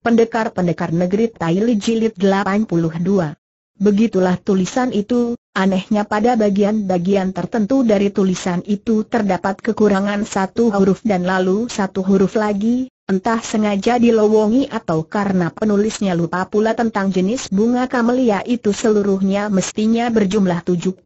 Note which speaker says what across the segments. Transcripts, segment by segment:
Speaker 1: Pendekar-pendekar negeri Taili Jilid 82. Begitulah tulisan itu, anehnya pada bagian-bagian tertentu dari tulisan itu terdapat kekurangan satu huruf dan lalu satu huruf lagi, entah sengaja dilowongi atau karena penulisnya lupa pula tentang jenis bunga kamelia itu seluruhnya mestinya berjumlah 72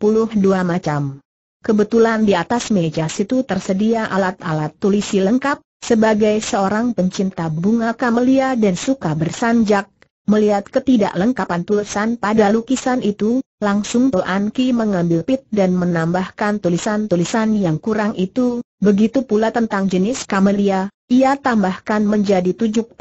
Speaker 1: macam. Kebetulan di atas meja situ tersedia alat-alat tulisi lengkap, sebagai seorang pencinta bunga kamelia dan suka bersanjak, melihat ketidaklengkapan tulisan pada lukisan itu, langsung Tuan Ki mengambil pit dan menambahkan tulisan-tulisan yang kurang itu, begitu pula tentang jenis kamelia, ia tambahkan menjadi 72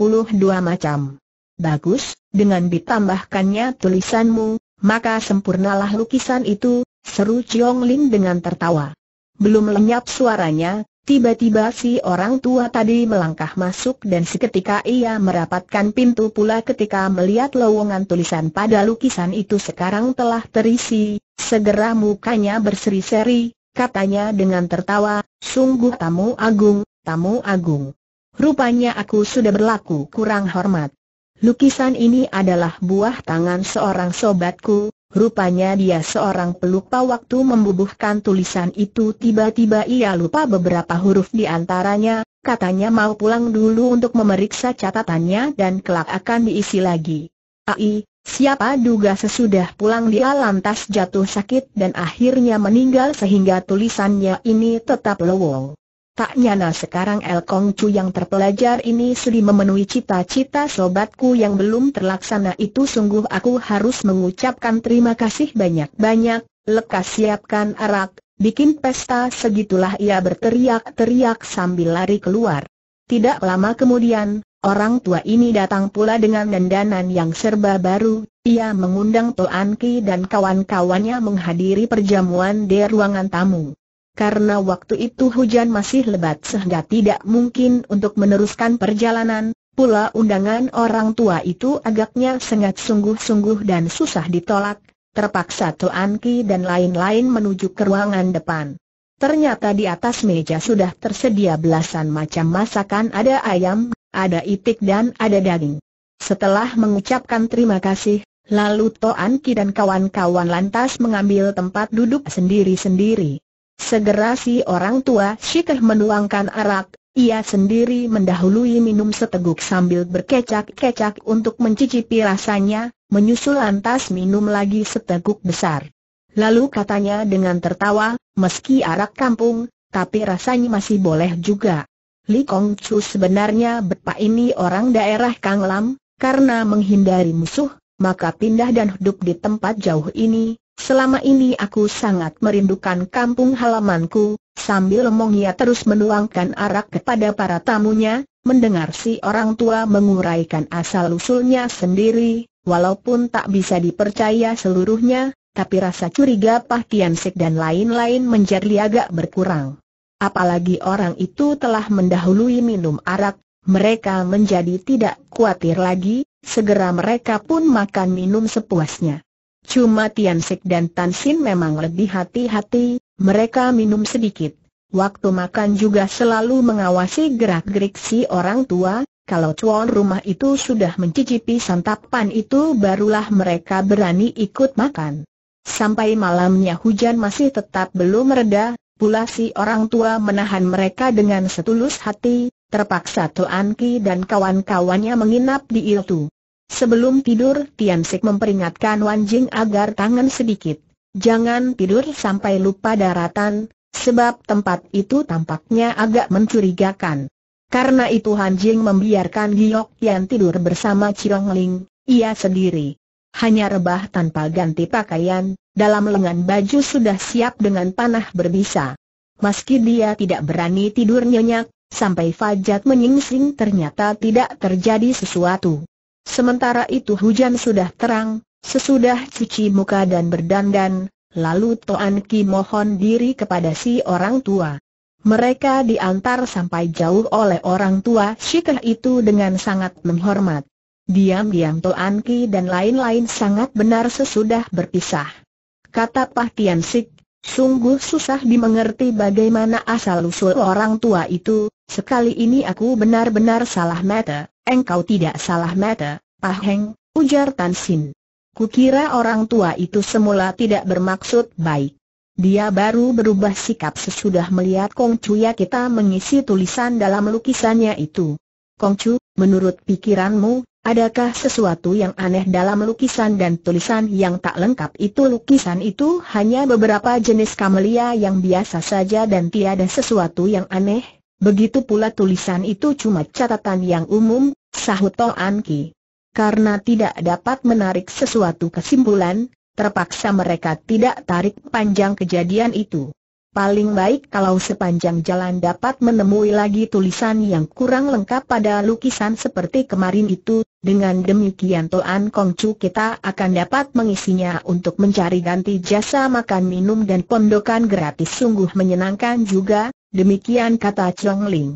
Speaker 1: macam. Bagus, dengan ditambahkannya tulisanmu, maka sempurnalah lukisan itu, seru Chiong Ling dengan tertawa. Belum lenyap suaranya, Tiba-tiba si orang tua tadi melangkah masuk dan seketika ia merapatkan pintu pula ketika melihat lowongan tulisan pada lukisan itu sekarang telah terisi, segera mukanya berseri-seri, katanya dengan tertawa, sungguh tamu agung, tamu agung. Rupanya aku sudah berlaku kurang hormat. Lukisan ini adalah buah tangan seorang sobatku, Rupanya dia seorang pelupa waktu membubuhkan tulisan itu tiba-tiba ia lupa beberapa huruf di antaranya, katanya mau pulang dulu untuk memeriksa catatannya dan kelak akan diisi lagi. Ai, siapa duga sesudah pulang dia lantas jatuh sakit dan akhirnya meninggal sehingga tulisannya ini tetap lowong. Tak nyana sekarang El Kong Chu yang terpelajar ini sudah memenuhi cita-cita sobatku yang belum terlaksana itu sungguh aku harus mengucapkan terima kasih banyak-banyak, lekas siapkan arak, bikin pesta segitulah ia berteriak-teriak sambil lari keluar. Tidak lama kemudian, orang tua ini datang pula dengan dandanan yang serba baru, ia mengundang Toan Ki dan kawan-kawannya menghadiri perjamuan di ruangan tamu karena waktu itu hujan masih lebat sehingga tidak mungkin untuk meneruskan perjalanan, pula undangan orang tua itu agaknya sangat sungguh-sungguh dan susah ditolak, terpaksa Tuan Ki dan lain-lain menuju ke ruangan depan. Ternyata di atas meja sudah tersedia belasan macam masakan ada ayam, ada itik dan ada daging. Setelah mengucapkan terima kasih, lalu Tuan Ki dan kawan-kawan lantas mengambil tempat duduk sendiri-sendiri. Segera si orang tua Syikeh menuangkan arak, ia sendiri mendahului minum seteguk sambil berkecak-kecak untuk mencicipi rasanya, menyusul lantas minum lagi seteguk besar. Lalu katanya dengan tertawa, meski arak kampung, tapi rasanya masih boleh juga. Li Kong Chu sebenarnya Bepa ini orang daerah Kang Lam, karena menghindari musuh, maka pindah dan hidup di tempat jauh ini, Selama ini aku sangat merindukan kampung halamanku, sambil Mongia terus menuangkan arak kepada para tamunya, mendengar si orang tua menguraikan asal-usulnya sendiri, walaupun tak bisa dipercaya seluruhnya, tapi rasa curiga Pak Tian dan lain-lain menjadi agak berkurang. Apalagi orang itu telah mendahului minum arak, mereka menjadi tidak khawatir lagi, segera mereka pun makan minum sepuasnya. Cuma Tian Sik dan Tan Sin memang lebih hati-hati, mereka minum sedikit. Waktu makan juga selalu mengawasi gerak-gerik si orang tua, kalau cuan rumah itu sudah mencicipi santapan itu barulah mereka berani ikut makan. Sampai malamnya hujan masih tetap belum mereda, pula si orang tua menahan mereka dengan setulus hati, terpaksa Tuan Ki dan kawan-kawannya menginap di Iltu. Sebelum tidur, Tian Sik memperingatkan Wan Jing agar tangan sedikit. Jangan tidur sampai lupa daratan, sebab tempat itu tampaknya agak mencurigakan. Karena itu Han Jing membiarkan Giok Yan tidur bersama Chirong Ling, ia sendiri. Hanya rebah tanpa ganti pakaian, dalam lengan baju sudah siap dengan panah berbisa. Meski dia tidak berani tidur nyenyak, sampai Fajat menyingsing ternyata tidak terjadi sesuatu. Sementara itu hujan sudah terang, sesudah cuci muka dan berdandan, lalu Toan Ki mohon diri kepada si orang tua. Mereka diantar sampai jauh oleh orang tua Syikah itu dengan sangat menghormat. Diam-diam Toan Ki dan lain-lain sangat benar sesudah berpisah. Kata Pak Tian Sik, sungguh susah dimengerti bagaimana asal-usul orang tua itu, sekali ini aku benar-benar salah mata. Engkau tidak salah mata, Pak Heng, ujar Tan Sin. Kukira orang tua itu semula tidak bermaksud baik. Dia baru berubah sikap sesudah melihat Kong Chu ya kita mengisi tulisan dalam lukisannya itu. Kong Chu, menurut pikiranmu, adakah sesuatu yang aneh dalam lukisan dan tulisan yang tak lengkap itu? Lukisan itu hanya beberapa jenis kamelia yang biasa saja dan tiada sesuatu yang aneh, Begitu pula tulisan itu cuma catatan yang umum, sahut An Ki. Karena tidak dapat menarik sesuatu kesimpulan, terpaksa mereka tidak tarik panjang kejadian itu. Paling baik kalau sepanjang jalan dapat menemui lagi tulisan yang kurang lengkap pada lukisan seperti kemarin itu, dengan demikian Toan Kong kita akan dapat mengisinya untuk mencari ganti jasa makan minum dan pondokan gratis sungguh menyenangkan juga, Demikian kata Chong Ling.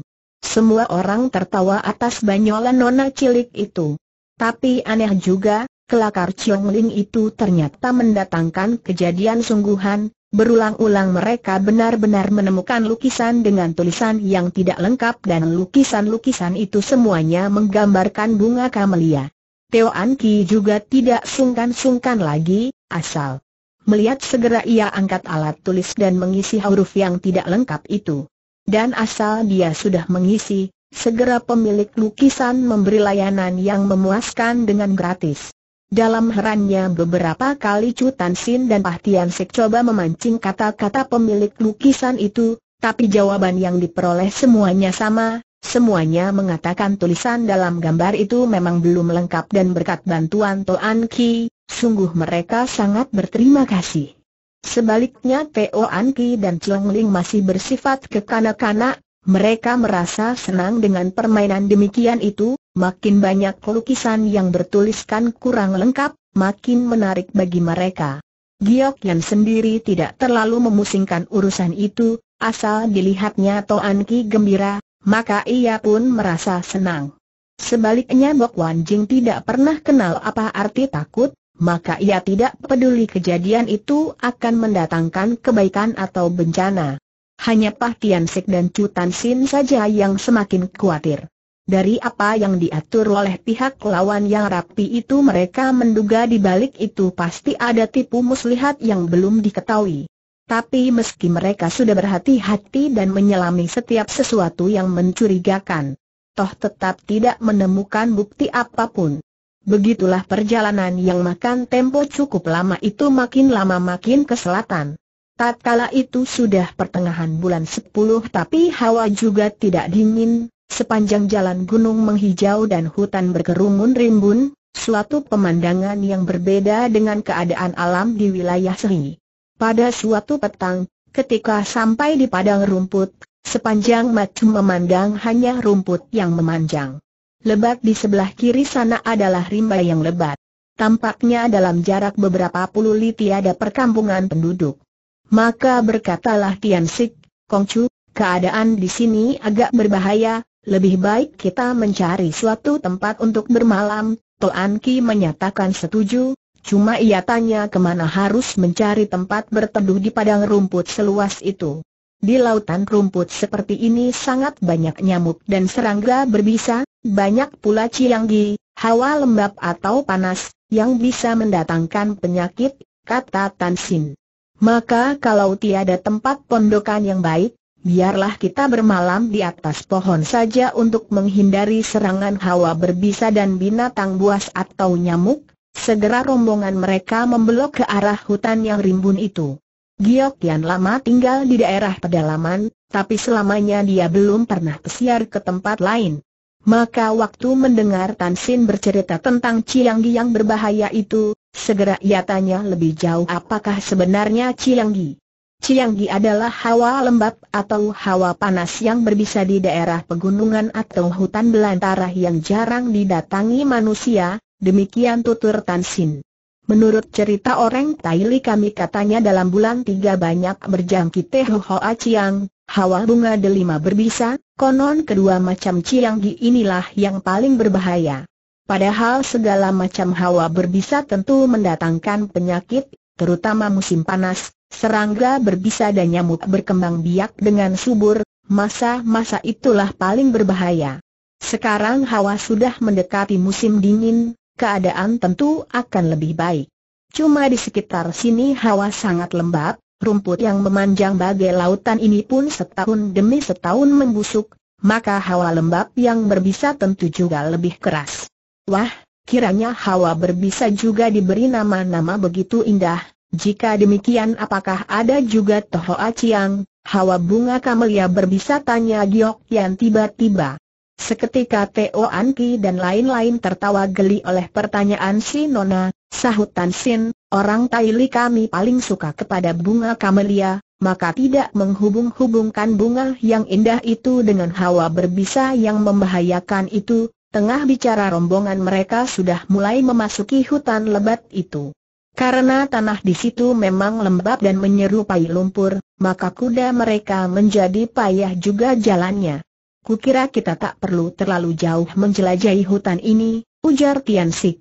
Speaker 1: Semua orang tertawa atas banyolan nona cilik itu. Tapi aneh juga, kelakar Chong Ling itu ternyata mendatangkan kejadian sungguhan, berulang-ulang mereka benar-benar menemukan lukisan dengan tulisan yang tidak lengkap dan lukisan-lukisan itu semuanya menggambarkan bunga kamelia. Teo Anki juga tidak sungkan-sungkan lagi, asal melihat segera ia angkat alat tulis dan mengisi huruf yang tidak lengkap itu. Dan asal dia sudah mengisi, segera pemilik lukisan memberi layanan yang memuaskan dengan gratis. Dalam herannya beberapa kali Chu Tan Sin dan Pah Tian Sik coba memancing kata-kata pemilik lukisan itu, tapi jawaban yang diperoleh semuanya sama, Semuanya mengatakan tulisan dalam gambar itu memang belum lengkap dan berkat bantuan Toan Ki, sungguh mereka sangat berterima kasih. Sebaliknya Toan Ki dan Chong Ling masih bersifat kekanak-kanak, mereka merasa senang dengan permainan demikian itu, makin banyak lukisan yang bertuliskan kurang lengkap, makin menarik bagi mereka. Giok yang sendiri tidak terlalu memusingkan urusan itu, asal dilihatnya Toan Ki gembira, maka ia pun merasa senang. Sebaliknya Bok Wan Jing tidak pernah kenal apa arti takut, maka ia tidak peduli kejadian itu akan mendatangkan kebaikan atau bencana. Hanya Pah Tian Sek dan Chu Tan Sin saja yang semakin khawatir. Dari apa yang diatur oleh pihak lawan yang rapi itu mereka menduga di balik itu pasti ada tipu muslihat yang belum diketahui. Tapi meski mereka sudah berhati-hati dan menyelami setiap sesuatu yang mencurigakan, toh tetap tidak menemukan bukti apapun. Begitulah perjalanan yang makan tempo cukup lama itu makin lama makin ke selatan. Tatkala itu sudah pertengahan bulan sepuluh, tapi hawa juga tidak dingin, sepanjang jalan gunung menghijau dan hutan berkerumun rimbun, suatu pemandangan yang berbeda dengan keadaan alam di wilayah Sri. Pada suatu petang, ketika sampai di padang rumput, sepanjang macam memandang hanya rumput yang memanjang. Lebat di sebelah kiri sana adalah rimba yang lebat. Tampaknya dalam jarak beberapa puluh li tiada perkampungan penduduk. Maka berkatalah Tian Sik, Kongcu, keadaan di sini agak berbahaya, lebih baik kita mencari suatu tempat untuk bermalam, Toan Ki menyatakan setuju, Cuma ia tanya kemana harus mencari tempat berteduh di padang rumput seluas itu. Di lautan rumput seperti ini sangat banyak nyamuk dan serangga berbisa, banyak pula cianggi, hawa lembab atau panas, yang bisa mendatangkan penyakit, kata Tan Sin. Maka kalau tiada tempat pondokan yang baik, biarlah kita bermalam di atas pohon saja untuk menghindari serangan hawa berbisa dan binatang buas atau nyamuk, Segera rombongan mereka membelok ke arah hutan yang rimbun itu. Giok Yan lama tinggal di daerah pedalaman, tapi selamanya dia belum pernah pesiar ke tempat lain. Maka waktu mendengar Tan Sin bercerita tentang Gi yang berbahaya itu, segera ia tanya lebih jauh apakah sebenarnya Chiang Gi adalah hawa lembab atau hawa panas yang berbisa di daerah pegunungan atau hutan belantara yang jarang didatangi manusia, Demikian tutur Tan Sin. Menurut cerita orang Taili kami katanya dalam bulan tiga banyak berjangkit teh hoa Chiang, hawa bunga delima berbisa, konon kedua macam cianggi inilah yang paling berbahaya. Padahal segala macam hawa berbisa tentu mendatangkan penyakit, terutama musim panas, serangga berbisa dan nyamuk berkembang biak dengan subur, masa-masa itulah paling berbahaya. Sekarang hawa sudah mendekati musim dingin, keadaan tentu akan lebih baik. Cuma di sekitar sini hawa sangat lembab, rumput yang memanjang bagai lautan ini pun setahun demi setahun membusuk, maka hawa lembab yang berbisa tentu juga lebih keras. Wah, kiranya hawa berbisa juga diberi nama-nama begitu indah, jika demikian apakah ada juga Toho Aciang, hawa bunga kamelia berbisa tanya Giok yang tiba-tiba. Seketika Teo Anki dan lain-lain tertawa geli oleh pertanyaan si Nona, sahut Tan Sin, orang Taili kami paling suka kepada bunga kamelia, maka tidak menghubung-hubungkan bunga yang indah itu dengan hawa berbisa yang membahayakan itu, tengah bicara rombongan mereka sudah mulai memasuki hutan lebat itu. Karena tanah di situ memang lembab dan menyerupai lumpur, maka kuda mereka menjadi payah juga jalannya. Kukira kita tak perlu terlalu jauh menjelajahi hutan ini, ujar Tian Sik.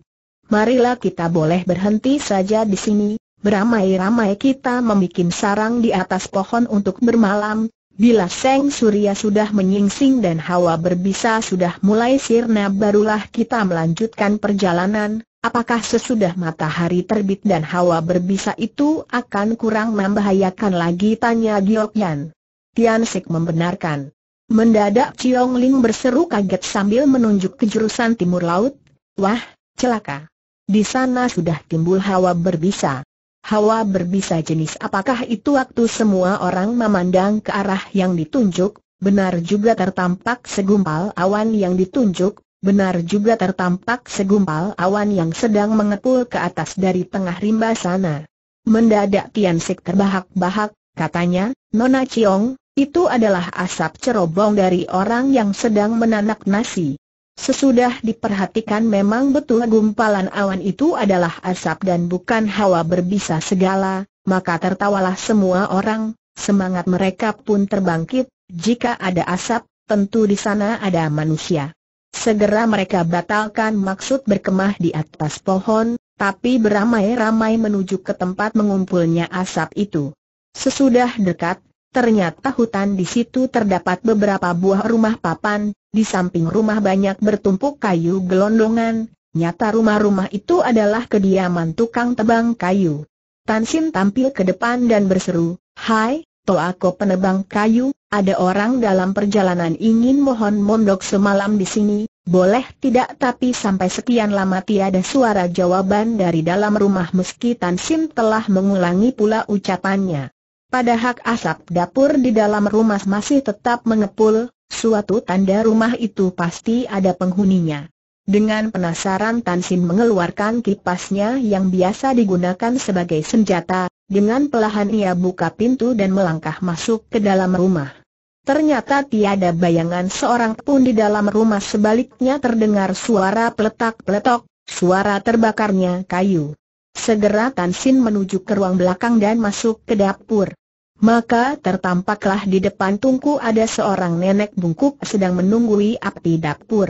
Speaker 1: Marilah kita boleh berhenti saja di sini, beramai-ramai kita membuat sarang di atas pohon untuk bermalam, bila Seng Surya sudah menyingsing dan hawa berbisa sudah mulai sirna barulah kita melanjutkan perjalanan, apakah sesudah matahari terbit dan hawa berbisa itu akan kurang membahayakan lagi tanya Giok Yan. Tian Sik membenarkan. Mendadak Ciong Ling berseru kaget sambil menunjuk ke jurusan timur laut. Wah, celaka. Di sana sudah timbul hawa berbisa. Hawa berbisa jenis apakah itu waktu semua orang memandang ke arah yang ditunjuk, benar juga tertampak segumpal awan yang ditunjuk, benar juga tertampak segumpal awan yang sedang mengepul ke atas dari tengah rimba sana. Mendadak Tian Sik terbahak-bahak, katanya, Nona Chiong, itu adalah asap cerobong dari orang yang sedang menanak nasi. Sesudah diperhatikan memang betul gumpalan awan itu adalah asap dan bukan hawa berbisa segala, maka tertawalah semua orang, semangat mereka pun terbangkit, jika ada asap, tentu di sana ada manusia. Segera mereka batalkan maksud berkemah di atas pohon, tapi beramai-ramai menuju ke tempat mengumpulnya asap itu. Sesudah dekat, Ternyata hutan di situ terdapat beberapa buah rumah papan, di samping rumah banyak bertumpuk kayu gelondongan, nyata rumah-rumah itu adalah kediaman tukang tebang kayu. Tan Sin tampil ke depan dan berseru, Hai, aku penebang kayu, ada orang dalam perjalanan ingin mohon mondok semalam di sini, boleh tidak tapi sampai sekian lama tiada suara jawaban dari dalam rumah meski Tan Sin telah mengulangi pula ucapannya. Pada hak asap dapur di dalam rumah masih tetap mengepul, suatu tanda rumah itu pasti ada penghuninya. Dengan penasaran Tan Sin mengeluarkan kipasnya yang biasa digunakan sebagai senjata, dengan pelahan ia buka pintu dan melangkah masuk ke dalam rumah. Ternyata tiada bayangan seorang pun di dalam rumah sebaliknya terdengar suara peletak-peletok, suara terbakarnya kayu. Segera Tan Sin menuju ke ruang belakang dan masuk ke dapur. Maka tertampaklah di depan tungku ada seorang nenek bungkuk sedang menunggui api dapur.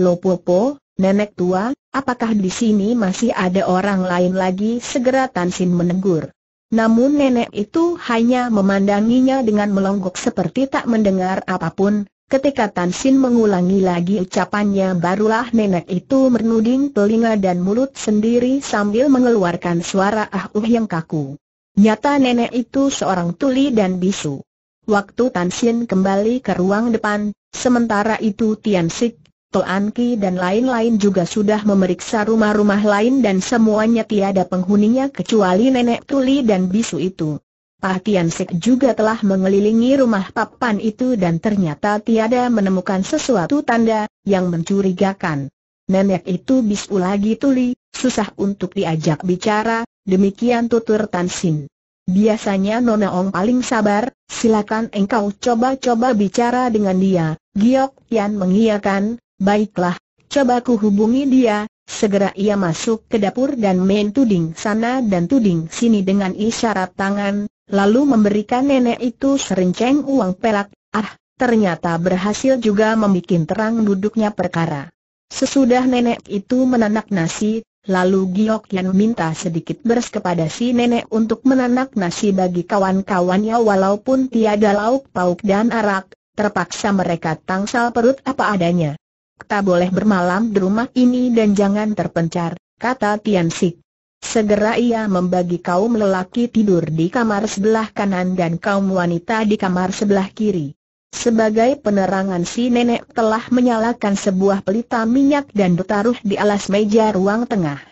Speaker 1: Lopopo, nenek tua, apakah di sini masih ada orang lain lagi? Segera Tan Sin menegur. Namun nenek itu hanya memandanginya dengan melonggok seperti tak mendengar apapun, Ketika Tan Sin mengulangi lagi ucapannya barulah nenek itu menuding telinga dan mulut sendiri sambil mengeluarkan suara ah uh yang kaku. Nyata nenek itu seorang tuli dan bisu. Waktu Tan Sin kembali ke ruang depan, sementara itu Tian Sik, Toan Ki dan lain-lain juga sudah memeriksa rumah-rumah lain dan semuanya tiada penghuninya kecuali nenek tuli dan bisu itu. Pak Tian Sik juga telah mengelilingi rumah papan itu dan ternyata tiada menemukan sesuatu tanda yang mencurigakan. Nenek itu bisu lagi tuli, susah untuk diajak bicara, demikian tutur Tan Sin. Biasanya Nona Ong paling sabar, silakan engkau coba-coba bicara dengan dia. Giok Tian mengiakan. baiklah, coba ku hubungi dia, Segera ia masuk ke dapur dan main tuding sana dan tuding sini dengan isyarat tangan, lalu memberikan nenek itu serenceng uang pelak, ah, ternyata berhasil juga membuat terang duduknya perkara. Sesudah nenek itu menanak nasi, lalu Giok Yan minta sedikit beras kepada si nenek untuk menanak nasi bagi kawan-kawannya walaupun tiada lauk pauk dan arak, terpaksa mereka tangsal perut apa adanya. Tak boleh bermalam di rumah ini dan jangan terpencar, kata Tian Sik. Segera ia membagi kaum lelaki tidur di kamar sebelah kanan dan kaum wanita di kamar sebelah kiri. Sebagai penerangan si nenek telah menyalakan sebuah pelita minyak dan ditaruh di alas meja ruang tengah.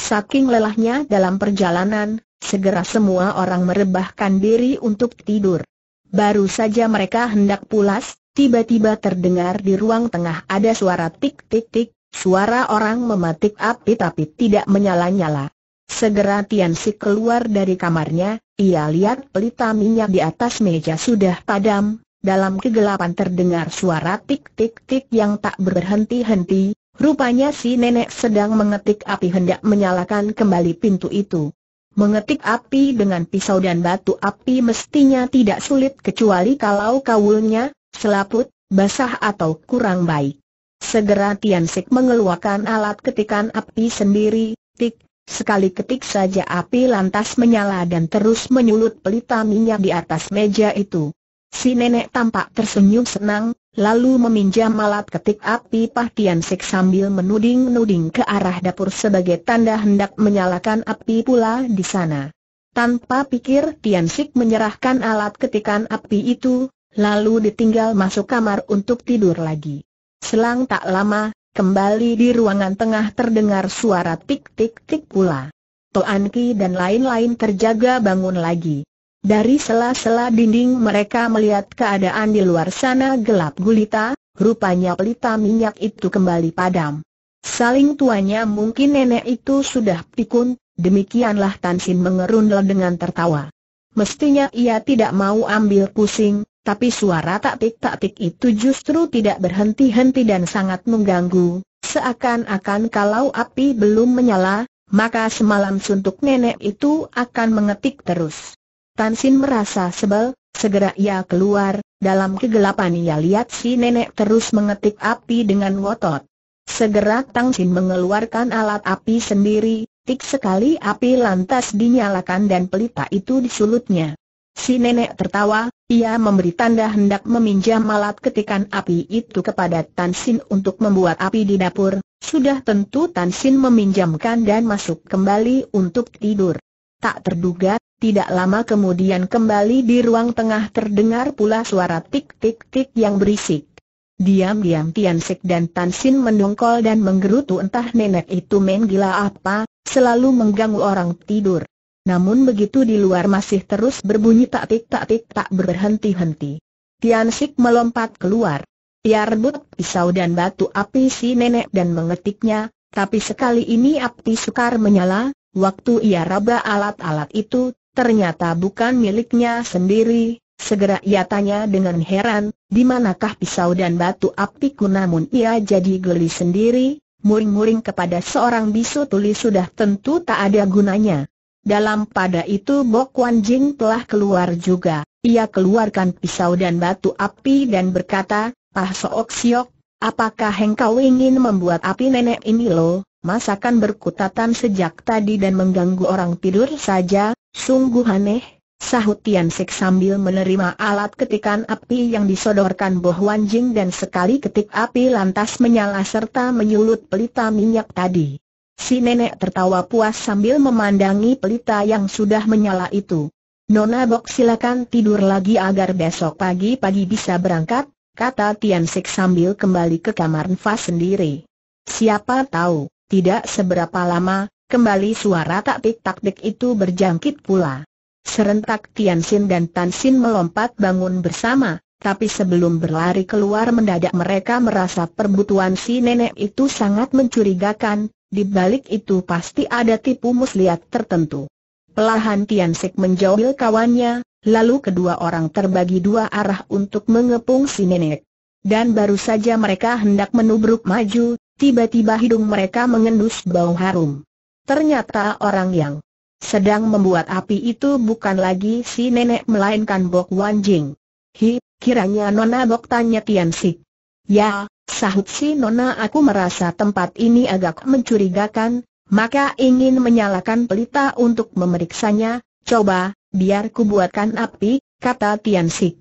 Speaker 1: Saking lelahnya dalam perjalanan, segera semua orang merebahkan diri untuk tidur. Baru saja mereka hendak pulas, tiba-tiba terdengar di ruang tengah ada suara tik-tik-tik, suara orang mematik api tapi tidak menyala-nyala. Segera Tiansi keluar dari kamarnya, ia lihat pelita minyak di atas meja sudah padam, dalam kegelapan terdengar suara tik-tik-tik yang tak berhenti-henti, rupanya si nenek sedang mengetik api hendak menyalakan kembali pintu itu. Mengetik api dengan pisau dan batu api mestinya tidak sulit kecuali kalau kaulnya, selaput, basah atau kurang baik. Segera Tiansik mengeluarkan alat ketikan api sendiri, tik Sekali ketik saja api lantas menyala dan terus menyulut pelita minyak di atas meja itu. Si nenek tampak tersenyum senang, lalu meminjam alat ketik api Pahtian Sek sambil menuding-nuding ke arah dapur sebagai tanda hendak menyalakan api pula di sana. Tanpa pikir Tian menyerahkan alat ketikan api itu, lalu ditinggal masuk kamar untuk tidur lagi. Selang tak lama, Kembali di ruangan tengah terdengar suara tik-tik-tik pula. Toan Ki dan lain-lain terjaga bangun lagi. Dari sela-sela dinding mereka melihat keadaan di luar sana gelap gulita, rupanya pelita minyak itu kembali padam. Saling tuanya mungkin nenek itu sudah pikun, demikianlah Tan Sin dengan tertawa. Mestinya ia tidak mau ambil pusing, tapi suara tak tik tak tik itu justru tidak berhenti-henti dan sangat mengganggu, seakan-akan kalau api belum menyala, maka semalam suntuk nenek itu akan mengetik terus. Tansin merasa sebel, segera ia keluar, dalam kegelapan ia lihat si nenek terus mengetik api dengan wotot. Segera Tansin mengeluarkan alat api sendiri, tik sekali api lantas dinyalakan dan pelita itu disulutnya. Si nenek tertawa, ia memberi tanda hendak meminjam alat ketikan api itu kepada Tan Sin untuk membuat api di dapur, sudah tentu Tan Sin meminjamkan dan masuk kembali untuk tidur. Tak terduga, tidak lama kemudian kembali di ruang tengah terdengar pula suara tik-tik-tik yang berisik. Diam-diam Tian Sik dan Tan Sin mendongkol dan menggerutu entah nenek itu main gila apa, selalu mengganggu orang tidur. Namun begitu di luar masih terus berbunyi taktik taktik tak berhenti-henti. Tian Sik melompat keluar. Ia rebut pisau dan batu api si nenek dan mengetiknya, tapi sekali ini api sukar menyala, waktu ia raba alat-alat itu, ternyata bukan miliknya sendiri, Segera ia tanya dengan heran, di manakah pisau dan batu apiku namun ia jadi geli sendiri, muring-muring kepada seorang bisu tuli sudah tentu tak ada gunanya. Dalam pada itu Bok Wan Jing telah keluar juga. Ia keluarkan pisau dan batu api dan berkata, Ah Sook Siok, apakah engkau ingin membuat api nenek ini lo? Masakan berkutatan sejak tadi dan mengganggu orang tidur saja, sungguh aneh. Sahut Tian Sek sambil menerima alat ketikan api yang disodorkan Bo Wanjing Jing dan sekali ketik api lantas menyala serta menyulut pelita minyak tadi. Si nenek tertawa puas sambil memandangi pelita yang sudah menyala itu. Nona Bok silakan tidur lagi agar besok pagi-pagi bisa berangkat, kata Tian Sik sambil kembali ke kamar Nfa sendiri. Siapa tahu, tidak seberapa lama, kembali suara tak tik tak itu berjangkit pula. Serentak Tian Sin dan Tan Sin melompat bangun bersama, tapi sebelum berlari keluar mendadak mereka merasa perbutuan si nenek itu sangat mencurigakan, di balik itu pasti ada tipu muslihat tertentu. Pelahan Tian Sek menjauhi kawannya, lalu kedua orang terbagi dua arah untuk mengepung si nenek. Dan baru saja mereka hendak menubruk maju, tiba-tiba hidung mereka mengendus bau harum. Ternyata orang yang sedang membuat api itu bukan lagi si nenek melainkan Bok Wan Hi, kiranya Nona Bok tanya Tian Sik. Ya, Sahut si Nona aku merasa tempat ini agak mencurigakan, maka ingin menyalakan pelita untuk memeriksanya, coba, biar ku buatkan api, kata Tian Sik.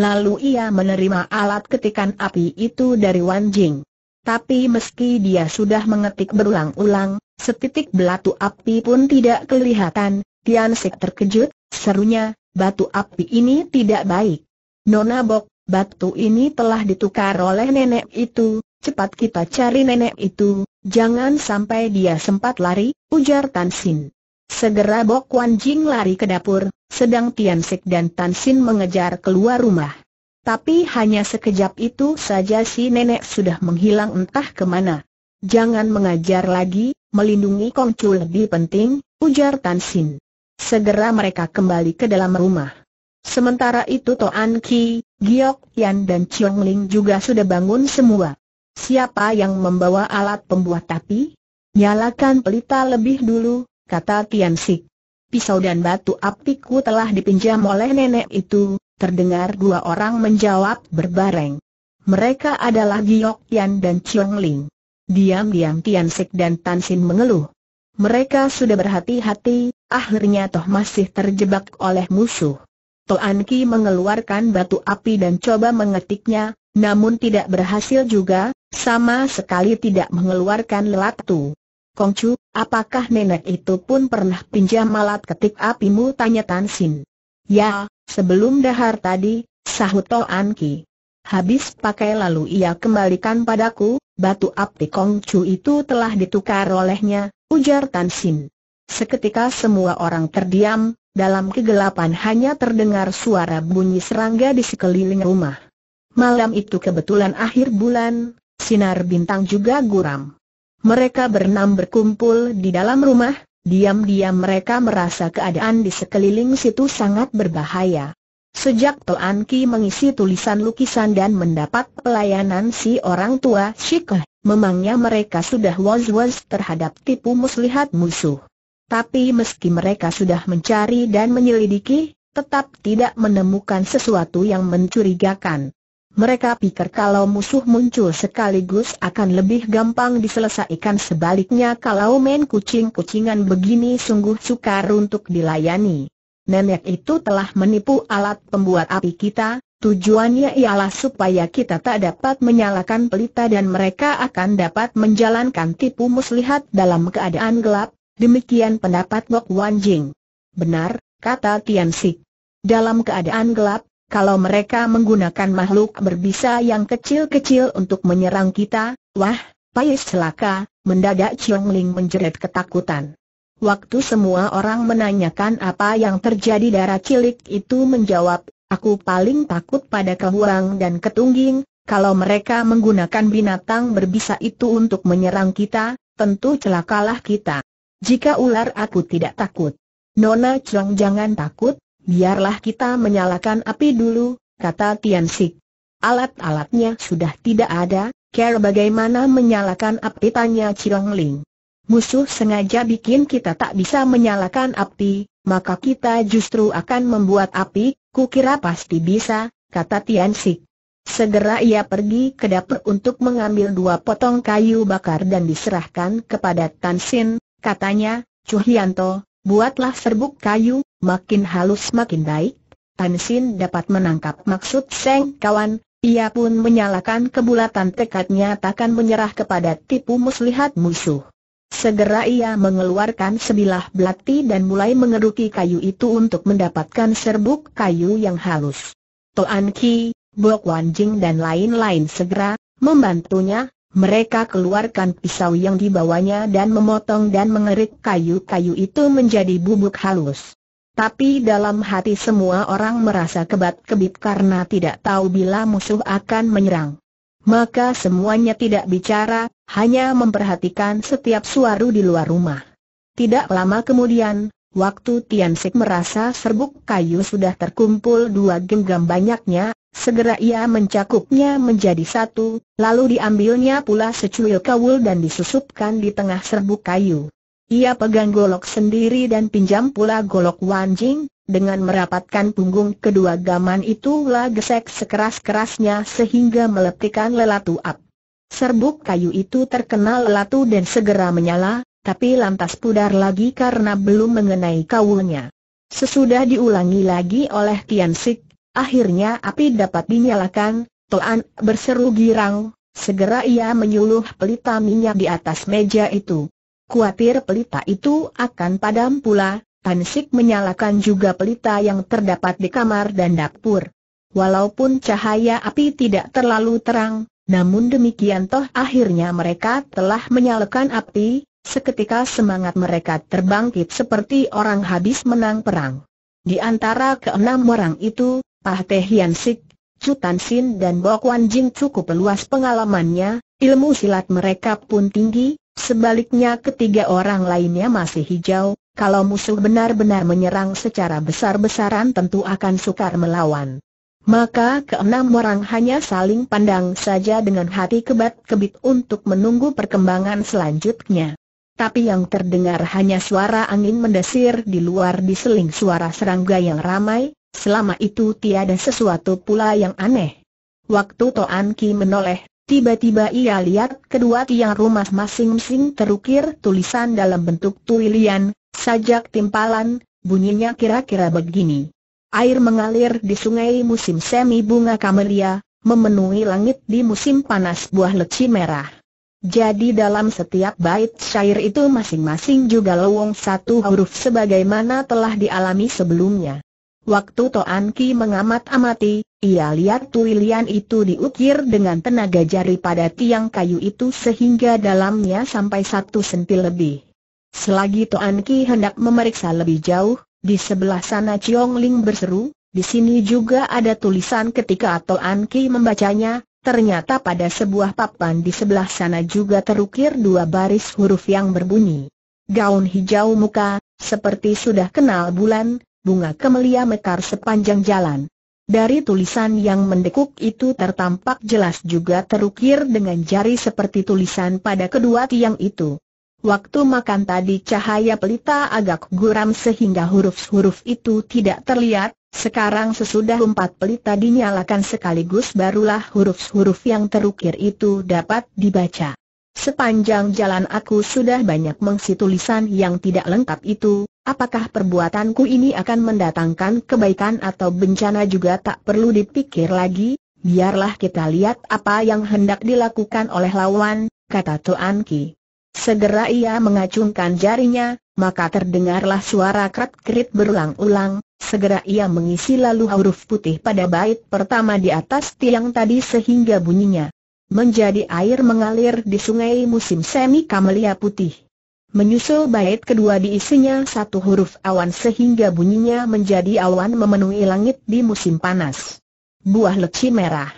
Speaker 1: Lalu ia menerima alat ketikan api itu dari Wan Jing. Tapi meski dia sudah mengetik berulang-ulang, setitik belatu api pun tidak kelihatan, Tian Sik terkejut, serunya, batu api ini tidak baik. Nona Bok, Batu ini telah ditukar oleh nenek itu, cepat kita cari nenek itu, jangan sampai dia sempat lari, ujar Tan Sin. Segera Bok Wan Jing lari ke dapur, sedang Tian Sik dan Tan Sin mengejar keluar rumah. Tapi hanya sekejap itu saja si nenek sudah menghilang entah kemana. Jangan mengajar lagi, melindungi Chul lebih penting, ujar Tan Sin. Segera mereka kembali ke dalam rumah. Sementara itu Toan Ki, Giok Tian dan Chiong Ling juga sudah bangun semua. Siapa yang membawa alat pembuat api? Nyalakan pelita lebih dulu, kata Tian Sik. Pisau dan batu apiku telah dipinjam oleh nenek itu, terdengar dua orang menjawab berbareng. Mereka adalah Giok Tian dan Chiong Ling. Diam-diam Tian Sik dan Tan Sin mengeluh. Mereka sudah berhati-hati, akhirnya toh masih terjebak oleh musuh. Toan Ki mengeluarkan batu api dan coba mengetiknya, namun tidak berhasil juga, sama sekali tidak mengeluarkan lelat tu. Kongcu, apakah nenek itu pun pernah pinjam malat ketik apimu? Tanya Tan Sin. Ya, sebelum dahar tadi, sahut Toan Ki. Habis pakai lalu ia kembalikan padaku, batu api Kongcu itu telah ditukar olehnya, ujar Tan Sin. Seketika semua orang terdiam, dalam kegelapan hanya terdengar suara bunyi serangga di sekeliling rumah. Malam itu kebetulan akhir bulan, sinar bintang juga guram. Mereka berenam berkumpul di dalam rumah, diam-diam mereka merasa keadaan di sekeliling situ sangat berbahaya. Sejak Toan Ki mengisi tulisan lukisan dan mendapat pelayanan si orang tua Shikeh, memangnya mereka sudah was-was terhadap tipu muslihat musuh. Tapi meski mereka sudah mencari dan menyelidiki, tetap tidak menemukan sesuatu yang mencurigakan. Mereka pikir kalau musuh muncul sekaligus akan lebih gampang diselesaikan sebaliknya kalau main kucing-kucingan begini sungguh sukar untuk dilayani. Nenek itu telah menipu alat pembuat api kita, tujuannya ialah supaya kita tak dapat menyalakan pelita dan mereka akan dapat menjalankan tipu muslihat dalam keadaan gelap, Demikian pendapat Wok Wan Jing. Benar, kata Tian Sik. Dalam keadaan gelap, kalau mereka menggunakan makhluk berbisa yang kecil-kecil untuk menyerang kita, wah, payah celaka, mendadak Chiong Ling menjerit ketakutan. Waktu semua orang menanyakan apa yang terjadi darah cilik itu menjawab, aku paling takut pada kehurang dan ketungging, kalau mereka menggunakan binatang berbisa itu untuk menyerang kita, tentu celakalah kita. Jika ular aku tidak takut. Nona Chong jangan takut, biarlah kita menyalakan api dulu, kata Tian Sik. Alat-alatnya sudah tidak ada, care bagaimana menyalakan api tanya Chirong Ling. Musuh sengaja bikin kita tak bisa menyalakan api, maka kita justru akan membuat api, kukira pasti bisa, kata Tian Sik. Segera ia pergi ke dapur untuk mengambil dua potong kayu bakar dan diserahkan kepada Tan Sin, Katanya, Cuhianto, buatlah serbuk kayu, makin halus makin baik. Tan Sin dapat menangkap maksud Seng kawan, ia pun menyalakan kebulatan tekadnya takkan menyerah kepada tipu muslihat musuh. Segera ia mengeluarkan sebilah belati dan mulai mengeruki kayu itu untuk mendapatkan serbuk kayu yang halus. Toan Ki, Bok Wan Jing dan lain-lain segera, membantunya, mereka keluarkan pisau yang dibawanya dan memotong dan mengerik kayu-kayu itu menjadi bubuk halus. Tapi dalam hati semua orang merasa kebat-kebit karena tidak tahu bila musuh akan menyerang. Maka semuanya tidak bicara, hanya memperhatikan setiap suara di luar rumah. Tidak lama kemudian, Waktu Tian Sik merasa serbuk kayu sudah terkumpul dua genggam banyaknya, segera ia mencakupnya menjadi satu, lalu diambilnya pula secuil kawul dan disusupkan di tengah serbuk kayu. Ia pegang golok sendiri dan pinjam pula golok wanjing, dengan merapatkan punggung kedua gaman itulah gesek sekeras-kerasnya sehingga meletikkan lelatu ap. Serbuk kayu itu terkenal lelatu dan segera menyala, tapi lantas pudar lagi karena belum mengenai kaulnya. Sesudah diulangi lagi oleh Tian Sik, akhirnya api dapat dinyalakan, Toan berseru girang, segera ia menyuluh pelita minyak di atas meja itu. Kuatir pelita itu akan padam pula, Tan Sik menyalakan juga pelita yang terdapat di kamar dan dapur. Walaupun cahaya api tidak terlalu terang, namun demikian toh akhirnya mereka telah menyalakan api, Seketika semangat mereka terbangkit seperti orang habis menang perang. Di antara keenam orang itu, Pah Teh Hian Sik, Chu Tan Sin dan Bo Kwan Jing cukup luas pengalamannya, ilmu silat mereka pun tinggi, sebaliknya ketiga orang lainnya masih hijau, kalau musuh benar-benar menyerang secara besar-besaran tentu akan sukar melawan. Maka keenam orang hanya saling pandang saja dengan hati kebat-kebit untuk menunggu perkembangan selanjutnya tapi yang terdengar hanya suara angin mendesir di luar diseling suara serangga yang ramai, selama itu tiada sesuatu pula yang aneh. Waktu Toan Ki menoleh, tiba-tiba ia lihat kedua tiang rumah masing-masing terukir tulisan dalam bentuk tulian, sajak timpalan, bunyinya kira-kira begini. Air mengalir di sungai musim semi bunga kamelia, memenuhi langit di musim panas buah leci merah. Jadi dalam setiap bait syair itu masing-masing juga lewong satu huruf sebagaimana telah dialami sebelumnya. Waktu Toan Ki mengamat-amati, ia lihat tuilian itu diukir dengan tenaga jari pada tiang kayu itu sehingga dalamnya sampai satu sentil lebih. Selagi Toan Ki hendak memeriksa lebih jauh, di sebelah sana Chiong Ling berseru, di sini juga ada tulisan ketika Toan Ki membacanya, Ternyata pada sebuah papan di sebelah sana juga terukir dua baris huruf yang berbunyi. Gaun hijau muka, seperti sudah kenal bulan, bunga kemelia mekar sepanjang jalan. Dari tulisan yang mendekuk itu tertampak jelas juga terukir dengan jari seperti tulisan pada kedua tiang itu. Waktu makan tadi cahaya pelita agak guram sehingga huruf-huruf itu tidak terlihat, sekarang sesudah empat pelita dinyalakan sekaligus barulah huruf-huruf yang terukir itu dapat dibaca. Sepanjang jalan aku sudah banyak mengsi tulisan yang tidak lengkap itu, apakah perbuatanku ini akan mendatangkan kebaikan atau bencana juga tak perlu dipikir lagi, biarlah kita lihat apa yang hendak dilakukan oleh lawan, kata Tuan Ki. Segera ia mengacungkan jarinya, maka terdengarlah suara krat krit berulang-ulang, segera ia mengisi lalu huruf putih pada bait pertama di atas tiang tadi sehingga bunyinya menjadi air mengalir di sungai musim semi kamelia putih. Menyusul bait kedua diisinya satu huruf awan sehingga bunyinya menjadi awan memenuhi langit di musim panas. Buah leci merah.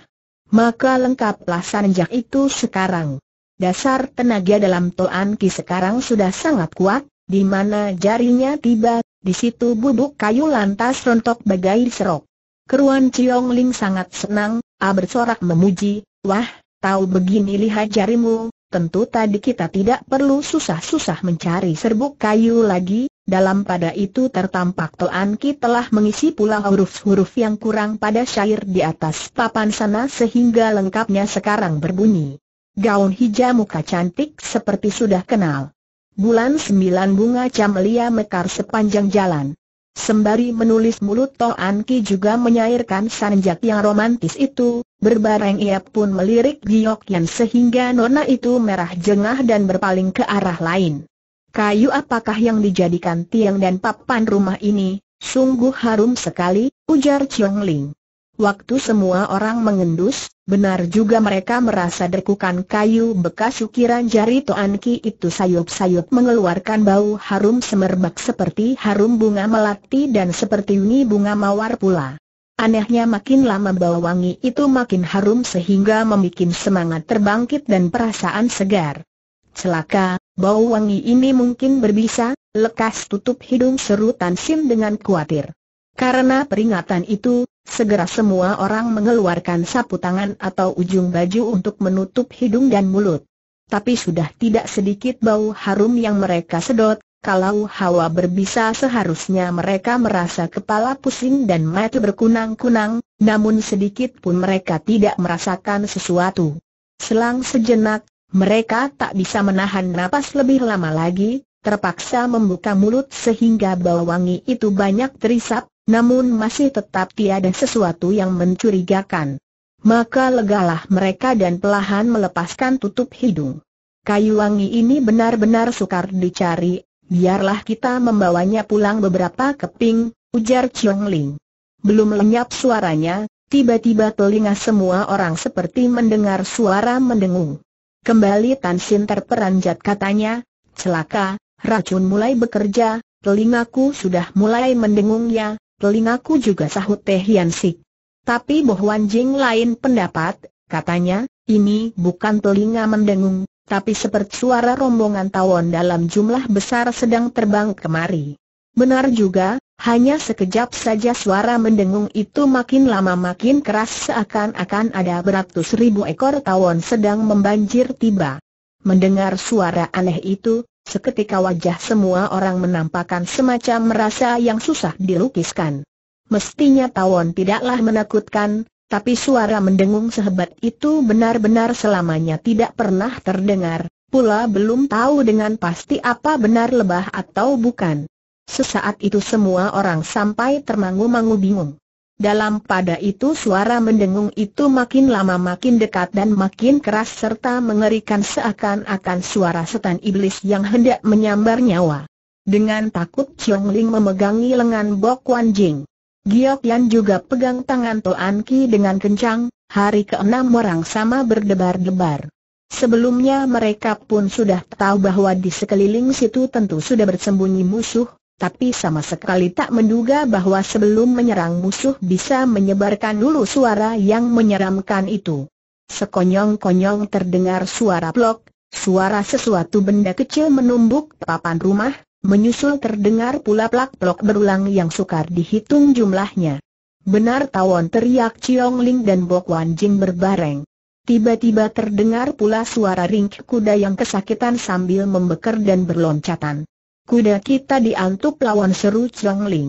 Speaker 1: Maka lengkaplah sanjak itu sekarang. Dasar tenaga dalam Toan Ki sekarang sudah sangat kuat, di mana jarinya tiba, di situ bubuk kayu lantas rontok bagai serok. Keruan Ciong Ling sangat senang, A bersorak memuji, wah, tahu begini lihat jarimu, tentu tadi kita tidak perlu susah-susah mencari serbuk kayu lagi, dalam pada itu tertampak Toan Ki telah mengisi pula huruf-huruf yang kurang pada syair di atas papan sana sehingga lengkapnya sekarang berbunyi gaun hijau muka cantik seperti sudah kenal. Bulan sembilan bunga camelia mekar sepanjang jalan. Sembari menulis mulut To Anki juga menyairkan sanjak yang romantis itu, berbareng ia pun melirik Giok yang sehingga nona itu merah jengah dan berpaling ke arah lain. Kayu apakah yang dijadikan tiang dan papan rumah ini, sungguh harum sekali, ujar Chiong Ling. Waktu semua orang mengendus, benar juga mereka merasa dekukan kayu bekas ukiran jari Toan Ki itu sayup-sayup mengeluarkan bau harum semerbak seperti harum bunga melati dan seperti ini bunga mawar pula. Anehnya makin lama bau wangi itu makin harum sehingga membuat semangat terbangkit dan perasaan segar. Celaka, bau wangi ini mungkin berbisa, lekas tutup hidung seru Tan Sim dengan khawatir. Karena peringatan itu, segera semua orang mengeluarkan sapu tangan atau ujung baju untuk menutup hidung dan mulut. Tapi sudah tidak sedikit bau harum yang mereka sedot, kalau hawa berbisa seharusnya mereka merasa kepala pusing dan mata berkunang-kunang, namun sedikit pun mereka tidak merasakan sesuatu. Selang sejenak, mereka tak bisa menahan napas lebih lama lagi, terpaksa membuka mulut sehingga bau wangi itu banyak terisap, namun masih tetap tiada sesuatu yang mencurigakan. Maka legalah mereka dan pelahan melepaskan tutup hidung. Kayu wangi ini benar-benar sukar dicari, biarlah kita membawanya pulang beberapa keping, ujar Chiong Ling. Belum lenyap suaranya, tiba-tiba telinga semua orang seperti mendengar suara mendengung. Kembali Tan Sin terperanjat katanya, celaka, racun mulai bekerja, telingaku sudah mulai mendengung ya, telingaku juga sahut Teh Hian Sik. Tapi Bo Huan Jing lain pendapat, katanya, ini bukan telinga mendengung, tapi seperti suara rombongan tawon dalam jumlah besar sedang terbang kemari. Benar juga, hanya sekejap saja suara mendengung itu makin lama makin keras seakan-akan ada beratus ribu ekor tawon sedang membanjir tiba. Mendengar suara aneh itu, Seketika wajah semua orang menampakkan semacam merasa yang susah dilukiskan. Mestinya tawon tidaklah menakutkan, tapi suara mendengung sehebat itu benar-benar selamanya tidak pernah terdengar, pula belum tahu dengan pasti apa benar lebah atau bukan. Sesaat itu semua orang sampai termangu-mangu bingung. Dalam pada itu suara mendengung itu makin lama makin dekat dan makin keras serta mengerikan seakan-akan suara setan iblis yang hendak menyambar nyawa. Dengan takut Chiong Ling memegangi lengan Bok Wan Jing. Giok Yan juga pegang tangan Toan Ki dengan kencang, hari keenam orang sama berdebar-debar. Sebelumnya mereka pun sudah tahu bahwa di sekeliling situ tentu sudah bersembunyi musuh, tapi sama sekali tak menduga bahwa sebelum menyerang musuh bisa menyebarkan dulu suara yang menyeramkan itu. Sekonyong-konyong terdengar suara blok, suara sesuatu benda kecil menumbuk papan rumah, menyusul terdengar pula plak-plok berulang yang sukar dihitung jumlahnya. Benar tawon teriak Chiong Ling dan Bok Wan Jing berbareng. Tiba-tiba terdengar pula suara ringk kuda yang kesakitan sambil membeker dan berloncatan. Kuda kita diantuk lawan seru Cheng Ling.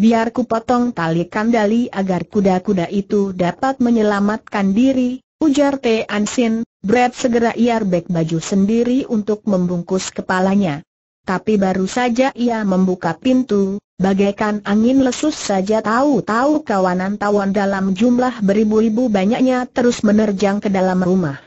Speaker 1: Biar ku potong tali kandali agar kuda-kuda itu dapat menyelamatkan diri, ujar T Ansin, Brad segera iarbek baju sendiri untuk membungkus kepalanya. Tapi baru saja ia membuka pintu, bagaikan angin lesus saja tahu-tahu kawanan tawon dalam jumlah beribu-ribu banyaknya terus menerjang ke dalam rumah.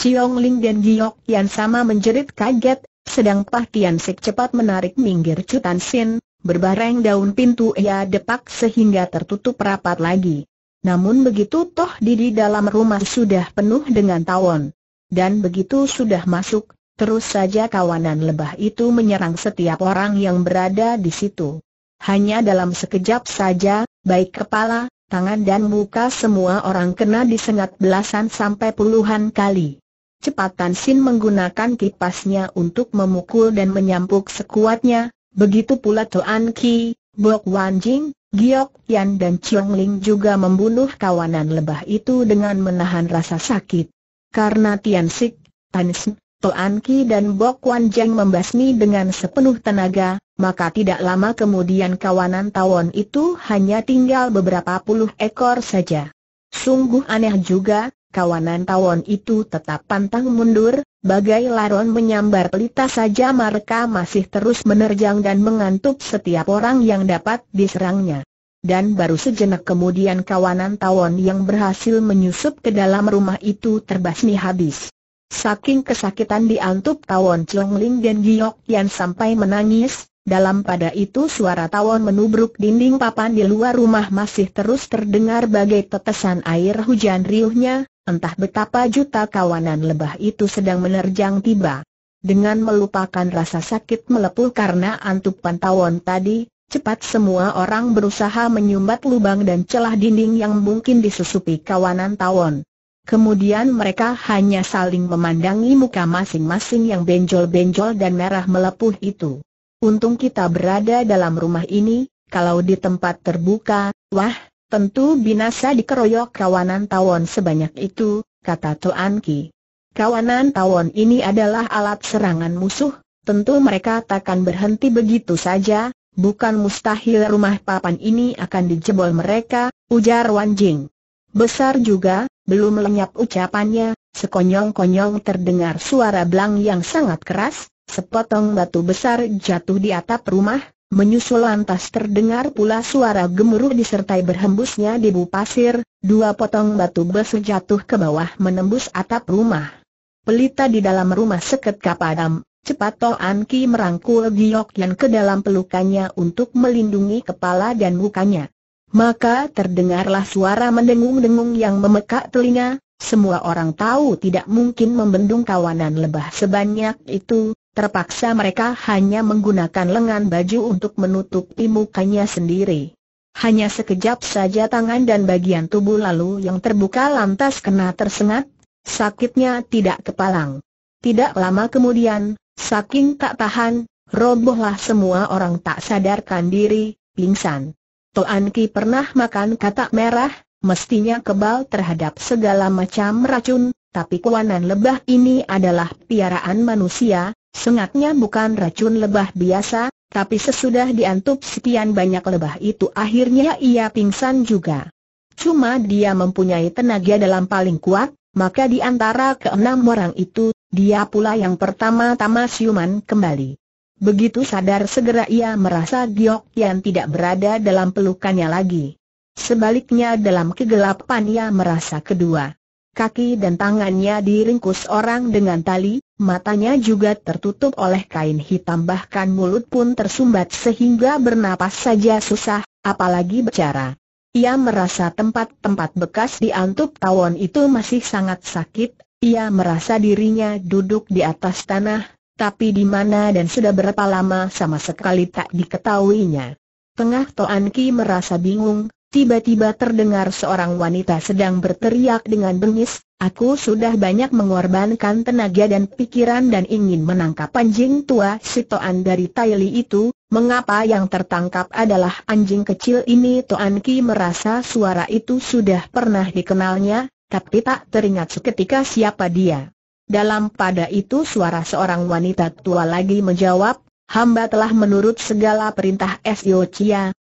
Speaker 1: Ciong Ling dan Giok yang sama menjerit kaget, sedang Pah Tian Sik cepat menarik minggir Cutan Sin, berbareng daun pintu ia depak sehingga tertutup rapat lagi. Namun begitu toh di dalam rumah sudah penuh dengan tawon. Dan begitu sudah masuk, terus saja kawanan lebah itu menyerang setiap orang yang berada di situ. Hanya dalam sekejap saja, baik kepala, tangan dan muka semua orang kena disengat belasan sampai puluhan kali. Cepat Tan Sin menggunakan kipasnya untuk memukul dan menyampuk sekuatnya, begitu pula Tuan Ki, Bok Wan Jing, Giok Yan dan Chiong Ling juga membunuh kawanan lebah itu dengan menahan rasa sakit. Karena Tian Sik, Tan Sin, Tuan Ki dan Bok Wan Jing membasmi dengan sepenuh tenaga, maka tidak lama kemudian kawanan tawon itu hanya tinggal beberapa puluh ekor saja. Sungguh aneh juga, kawanan tawon itu tetap pantang mundur, bagai laron menyambar pelita saja mereka masih terus menerjang dan mengantuk setiap orang yang dapat diserangnya. Dan baru sejenak kemudian kawanan tawon yang berhasil menyusup ke dalam rumah itu terbasmi habis. Saking kesakitan diantuk tawon Chong Ling dan Giok Yan sampai menangis, dalam pada itu suara tawon menubruk dinding papan di luar rumah masih terus terdengar bagai tetesan air hujan riuhnya, entah betapa juta kawanan lebah itu sedang menerjang tiba. Dengan melupakan rasa sakit melepuh karena antupan tawon tadi, cepat semua orang berusaha menyumbat lubang dan celah dinding yang mungkin disusupi kawanan tawon. Kemudian mereka hanya saling memandangi muka masing-masing yang benjol-benjol dan merah melepuh itu. Untung kita berada dalam rumah ini, kalau di tempat terbuka, wah, tentu binasa dikeroyok kawanan tawon sebanyak itu, kata Tuan Ki. Kawanan tawon ini adalah alat serangan musuh, tentu mereka takkan berhenti begitu saja, bukan mustahil rumah papan ini akan dijebol mereka, ujar Wan Jing. Besar juga, belum lenyap ucapannya, sekonyong-konyong terdengar suara belang yang sangat keras, Sepotong batu besar jatuh di atap rumah, menyusul lantas terdengar pula suara gemuruh disertai berhembusnya debu pasir, dua potong batu besar jatuh ke bawah menembus atap rumah. Pelita di dalam rumah seketika padam. cepat Toh Ki merangkul Giok yang ke dalam pelukannya untuk melindungi kepala dan mukanya. Maka terdengarlah suara mendengung-dengung yang memekak telinga, semua orang tahu tidak mungkin membendung kawanan lebah sebanyak itu, Terpaksa mereka hanya menggunakan lengan baju untuk menutupi mukanya sendiri. Hanya sekejap saja tangan dan bagian tubuh lalu yang terbuka lantas kena tersengat, sakitnya tidak kepalang. Tidak lama kemudian, saking tak tahan, robohlah semua orang tak sadarkan diri, pingsan. Toan Ki pernah makan katak merah, mestinya kebal terhadap segala macam racun, tapi kuanan lebah ini adalah piaraan manusia, Sengatnya bukan racun lebah biasa, tapi sesudah diantup sekian banyak lebah itu akhirnya ia pingsan juga. Cuma dia mempunyai tenaga dalam paling kuat, maka di antara keenam orang itu, dia pula yang pertama-tama siuman kembali. Begitu sadar segera ia merasa Giok yang tidak berada dalam pelukannya lagi. Sebaliknya dalam kegelapan ia merasa kedua. Kaki dan tangannya diringkus orang dengan tali, matanya juga tertutup oleh kain hitam bahkan mulut pun tersumbat sehingga bernapas saja susah, apalagi bicara. Ia merasa tempat-tempat bekas di antup tawon itu masih sangat sakit, ia merasa dirinya duduk di atas tanah, tapi di mana dan sudah berapa lama sama sekali tak diketahuinya. Tengah Toan Ki merasa bingung, Tiba-tiba terdengar seorang wanita sedang berteriak dengan bengis, aku sudah banyak mengorbankan tenaga dan pikiran dan ingin menangkap anjing tua si Toan dari Taili itu, mengapa yang tertangkap adalah anjing kecil ini Toan Ki merasa suara itu sudah pernah dikenalnya, tapi tak teringat seketika siapa dia. Dalam pada itu suara seorang wanita tua lagi menjawab, hamba telah menurut segala perintah Sio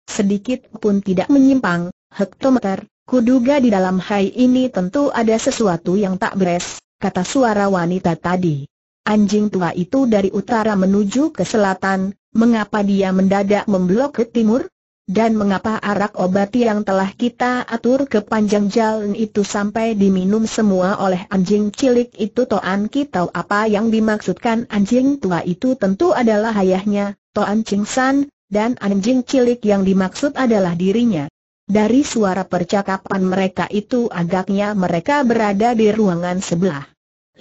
Speaker 1: Sedikit pun tidak menyimpang, hektometer, kuduga di dalam hai ini tentu ada sesuatu yang tak beres, kata suara wanita tadi. Anjing tua itu dari utara menuju ke selatan, mengapa dia mendadak memblok ke timur? Dan mengapa arak obat yang telah kita atur ke panjang jalan itu sampai diminum semua oleh anjing cilik itu Toan Ki tahu apa yang dimaksudkan anjing tua itu tentu adalah ayahnya, Toan Ching San, dan anjing cilik yang dimaksud adalah dirinya. Dari suara percakapan mereka itu agaknya mereka berada di ruangan sebelah.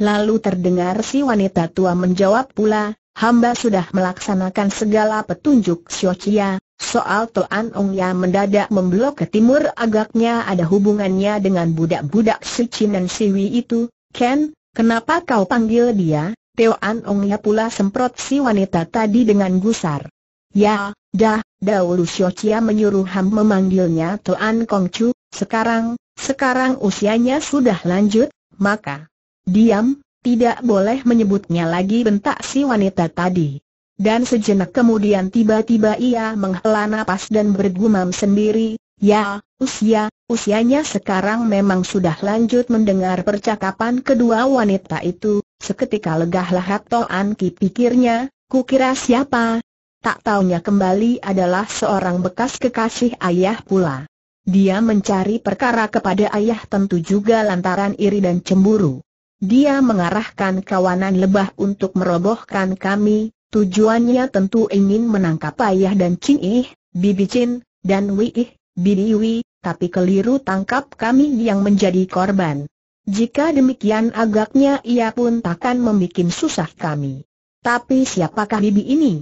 Speaker 1: Lalu terdengar si wanita tua menjawab pula, hamba sudah melaksanakan segala petunjuk Xiochia, soal Toan Ong ya mendadak membelok ke timur agaknya ada hubungannya dengan budak-budak si Chinan Siwi itu, Ken, kenapa kau panggil dia? Toan Ong ya pula semprot si wanita tadi dengan gusar. Ya, dah, dahulu Xiaoqia menyuruh Ham memanggilnya Toan Kongcu, sekarang, sekarang usianya sudah lanjut, maka diam, tidak boleh menyebutnya lagi bentak si wanita tadi. Dan sejenak kemudian tiba-tiba ia menghela nafas dan bergumam sendiri, ya, usia, usianya sekarang memang sudah lanjut mendengar percakapan kedua wanita itu, seketika legahlah Toan Ki pikirnya, kukira siapa, tak taunya kembali adalah seorang bekas kekasih ayah pula. Dia mencari perkara kepada ayah tentu juga lantaran iri dan cemburu. Dia mengarahkan kawanan lebah untuk merobohkan kami, tujuannya tentu ingin menangkap ayah dan Chin Ih, Bibi Chin, dan Wi Ih, Bibi Wi, tapi keliru tangkap kami yang menjadi korban. Jika demikian agaknya ia pun takkan membuat susah kami. Tapi siapakah Bibi ini?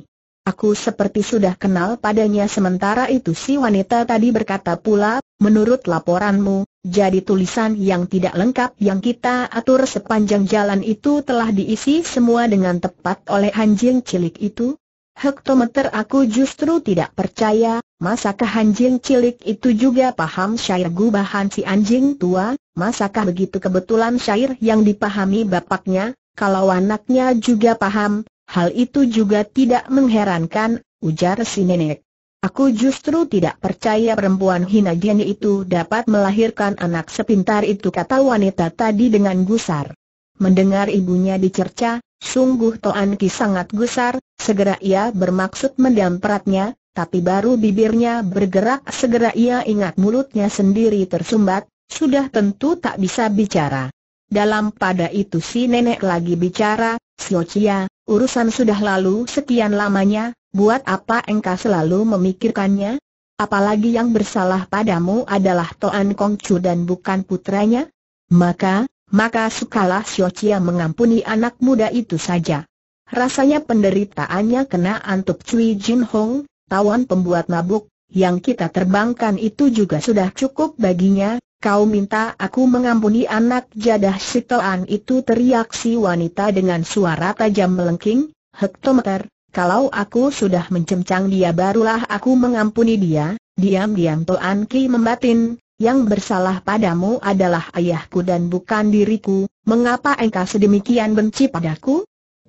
Speaker 1: Aku seperti sudah kenal padanya sementara itu si wanita tadi berkata pula, menurut laporanmu, jadi tulisan yang tidak lengkap yang kita atur sepanjang jalan itu telah diisi semua dengan tepat oleh anjing cilik itu? Hektometer aku justru tidak percaya, masakah anjing cilik itu juga paham syair gubahan si anjing tua? Masakah begitu kebetulan syair yang dipahami bapaknya, kalau anaknya juga paham, Hal itu juga tidak mengherankan, ujar si nenek. Aku justru tidak percaya perempuan hina jeni itu dapat melahirkan anak sepintar itu kata wanita tadi dengan gusar. Mendengar ibunya dicerca, sungguh Toan Ki sangat gusar, segera ia bermaksud mendampratnya, tapi baru bibirnya bergerak segera ia ingat mulutnya sendiri tersumbat, sudah tentu tak bisa bicara. Dalam pada itu si nenek lagi bicara, Sio Chia, urusan sudah lalu sekian lamanya, buat apa engkau selalu memikirkannya? Apalagi yang bersalah padamu adalah Toan Kongcu dan bukan putranya? Maka, maka sukalah Sio Chia mengampuni anak muda itu saja. Rasanya penderitaannya kena antuk Cui Jin Hong, tawan pembuat mabuk, yang kita terbangkan itu juga sudah cukup baginya, Kau minta aku mengampuni anak jadah si itu teriak si wanita dengan suara tajam melengking, hektometer, kalau aku sudah mencemcang dia barulah aku mengampuni dia, diam-diam Toan Ki membatin, yang bersalah padamu adalah ayahku dan bukan diriku, mengapa engkau sedemikian benci padaku?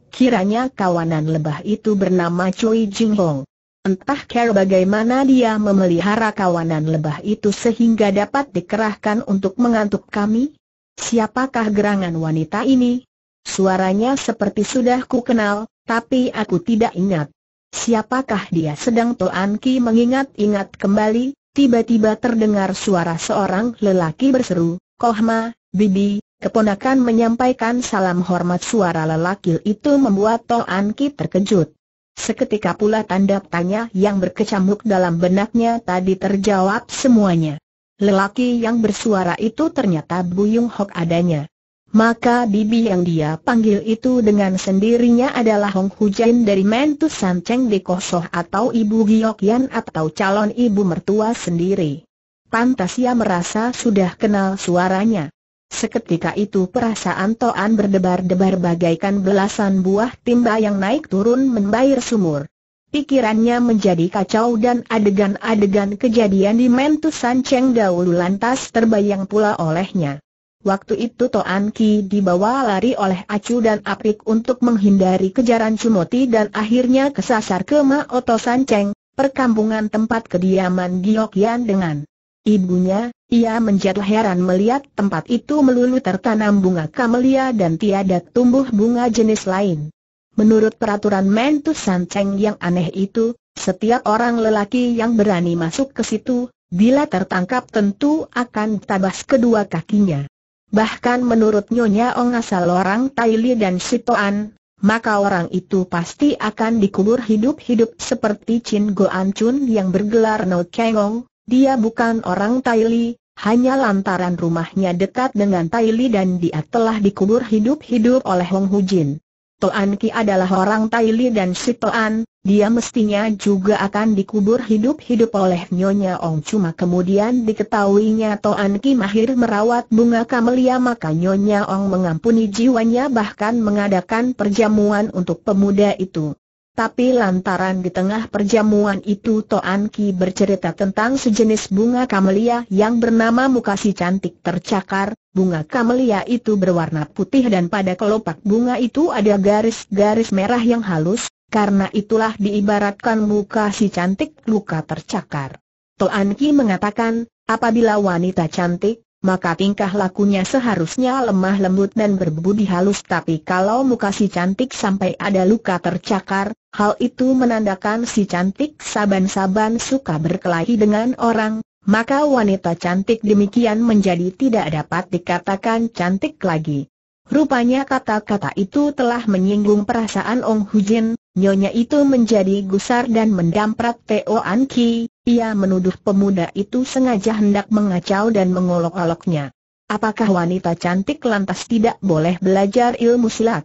Speaker 1: Kiranya kawanan lebah itu bernama Cui Jing Hong. Entah cara bagaimana dia memelihara kawanan lebah itu sehingga dapat dikerahkan untuk mengantuk kami? Siapakah gerangan wanita ini? Suaranya seperti sudah ku kenal, tapi aku tidak ingat. Siapakah dia sedang Toan Ki mengingat-ingat kembali, tiba-tiba terdengar suara seorang lelaki berseru, Kohma, Bibi, keponakan menyampaikan salam hormat suara lelaki itu membuat Toan Ki terkejut. Seketika pula tanda tanya yang berkecamuk dalam benaknya tadi terjawab semuanya. Lelaki yang bersuara itu ternyata Buyung Hok adanya. Maka bibi yang dia panggil itu dengan sendirinya adalah Hong Hujan dari Mentu San Sanceng Dekosoh atau Ibu Yan atau calon ibu mertua sendiri. Pantas ia merasa sudah kenal suaranya. Seketika itu perasaan Toan berdebar-debar bagaikan belasan buah timba yang naik turun membayar sumur. Pikirannya menjadi kacau dan adegan-adegan kejadian di San Cheng dahulu lantas terbayang pula olehnya. Waktu itu Toan Ki dibawa lari oleh Acu dan Aprik untuk menghindari kejaran Cumoti dan akhirnya kesasar ke Maoto San Cheng, perkampungan tempat kediaman Giyokian dengan ibunya, ia menjadi heran melihat tempat itu melulu tertanam bunga kamelia dan tiada tumbuh bunga jenis lain. Menurut peraturan Mentus Sanceng yang aneh itu, setiap orang lelaki yang berani masuk ke situ, bila tertangkap tentu akan tabas kedua kakinya. Bahkan menurut Nyonya Ong asal orang Taili dan Sitoan, maka orang itu pasti akan dikubur hidup-hidup seperti Chin Go An Chun yang bergelar No Kengong, dia bukan orang Taili, hanya lantaran rumahnya dekat dengan Taili dan dia telah dikubur hidup-hidup oleh Hong Hujin. Toan Ki adalah orang Taili dan si Toan, dia mestinya juga akan dikubur hidup-hidup oleh Nyonya Ong cuma kemudian diketahuinya Toan Ki mahir merawat bunga kamelia maka Nyonya Ong mengampuni jiwanya bahkan mengadakan perjamuan untuk pemuda itu. Tapi lantaran di tengah perjamuan itu Toan Ki bercerita tentang sejenis bunga kamelia yang bernama mukasi cantik tercakar, bunga kamelia itu berwarna putih dan pada kelopak bunga itu ada garis-garis merah yang halus, karena itulah diibaratkan mukasi cantik luka tercakar. Toan Ki mengatakan, apabila wanita cantik, maka tingkah lakunya seharusnya lemah lembut dan berbudi halus tapi kalau mukasi cantik sampai ada luka tercakar, Hal itu menandakan si cantik saban-saban suka berkelahi dengan orang, maka wanita cantik demikian menjadi tidak dapat dikatakan cantik lagi. Rupanya kata-kata itu telah menyinggung perasaan Ong Hujin, nyonya itu menjadi gusar dan mendamprat Teo An Ki, ia menuduh pemuda itu sengaja hendak mengacau dan mengolok-oloknya. Apakah wanita cantik lantas tidak boleh belajar ilmu silat?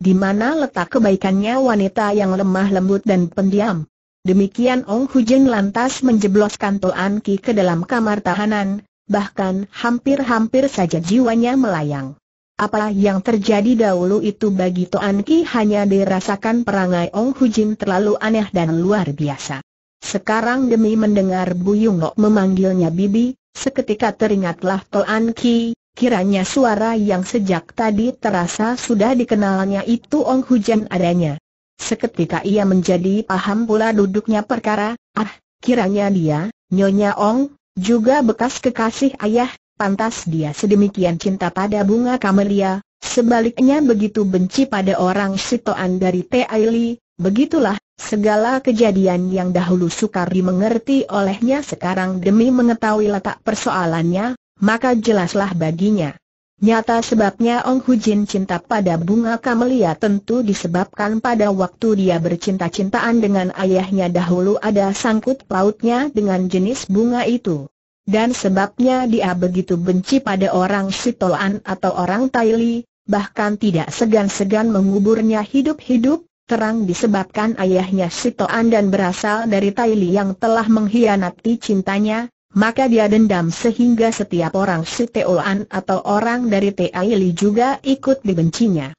Speaker 1: Di mana letak kebaikannya wanita yang lemah lembut dan pendiam? Demikian Ong Hujin lantas menjebloskan Toan Ki ke dalam kamar tahanan, bahkan hampir-hampir saja jiwanya melayang. Apa yang terjadi dahulu itu bagi Toan Ki hanya dirasakan perangai Ong Hujin terlalu aneh dan luar biasa. Sekarang demi mendengar Yung Lok memanggilnya Bibi, seketika teringatlah Toan Ki, Kiranya suara yang sejak tadi terasa sudah dikenalnya itu Ong Hujan adanya. Seketika ia menjadi paham pula duduknya perkara, ah, kiranya dia, Nyonya Ong, juga bekas kekasih ayah, pantas dia sedemikian cinta pada bunga kamelia, sebaliknya begitu benci pada orang sitoan dari Aili, begitulah, segala kejadian yang dahulu sukar dimengerti olehnya sekarang demi mengetahui letak persoalannya, maka jelaslah baginya. Nyata sebabnya Ong Hujin cinta pada bunga kamelia tentu disebabkan pada waktu dia bercinta-cintaan dengan ayahnya dahulu ada sangkut pautnya dengan jenis bunga itu. Dan sebabnya dia begitu benci pada orang Sitoan atau orang Taili, bahkan tidak segan-segan menguburnya hidup-hidup, terang disebabkan ayahnya Sitoan dan berasal dari Taili yang telah mengkhianati cintanya, maka dia dendam sehingga setiap orang Siteoan atau orang dari Taili juga ikut dibencinya.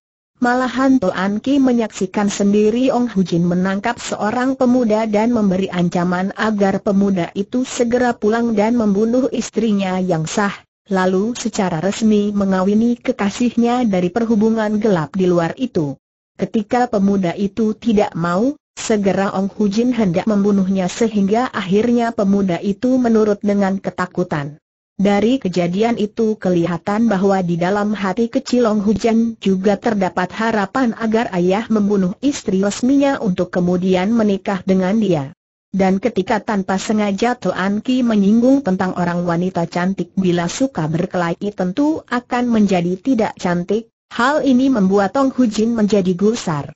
Speaker 1: Malahan Toan Ki menyaksikan sendiri Ong Hujin menangkap seorang pemuda dan memberi ancaman agar pemuda itu segera pulang dan membunuh istrinya yang sah, lalu secara resmi mengawini kekasihnya dari perhubungan gelap di luar itu. Ketika pemuda itu tidak mau, Segera Ong Hu Jin hendak membunuhnya sehingga akhirnya pemuda itu menurut dengan ketakutan. Dari kejadian itu kelihatan bahwa di dalam hati kecil Ong Hu Jin juga terdapat harapan agar ayah membunuh istri resminya untuk kemudian menikah dengan dia. Dan ketika tanpa sengaja Tuan Ki menyinggung tentang orang wanita cantik bila suka berkelahi tentu akan menjadi tidak cantik, hal ini membuat Ong Hu Jin menjadi gusar.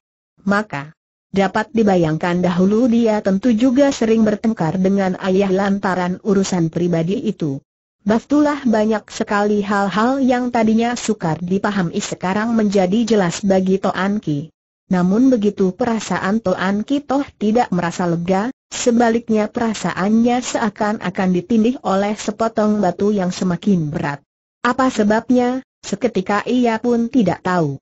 Speaker 1: Maka, Dapat dibayangkan dahulu dia tentu juga sering bertengkar dengan ayah lantaran urusan pribadi itu. Baftulah banyak sekali hal-hal yang tadinya sukar dipahami sekarang menjadi jelas bagi Toan Ki. Namun begitu perasaan Toan Ki toh tidak merasa lega, sebaliknya perasaannya seakan-akan ditindih oleh sepotong batu yang semakin berat. Apa sebabnya, seketika ia pun tidak tahu.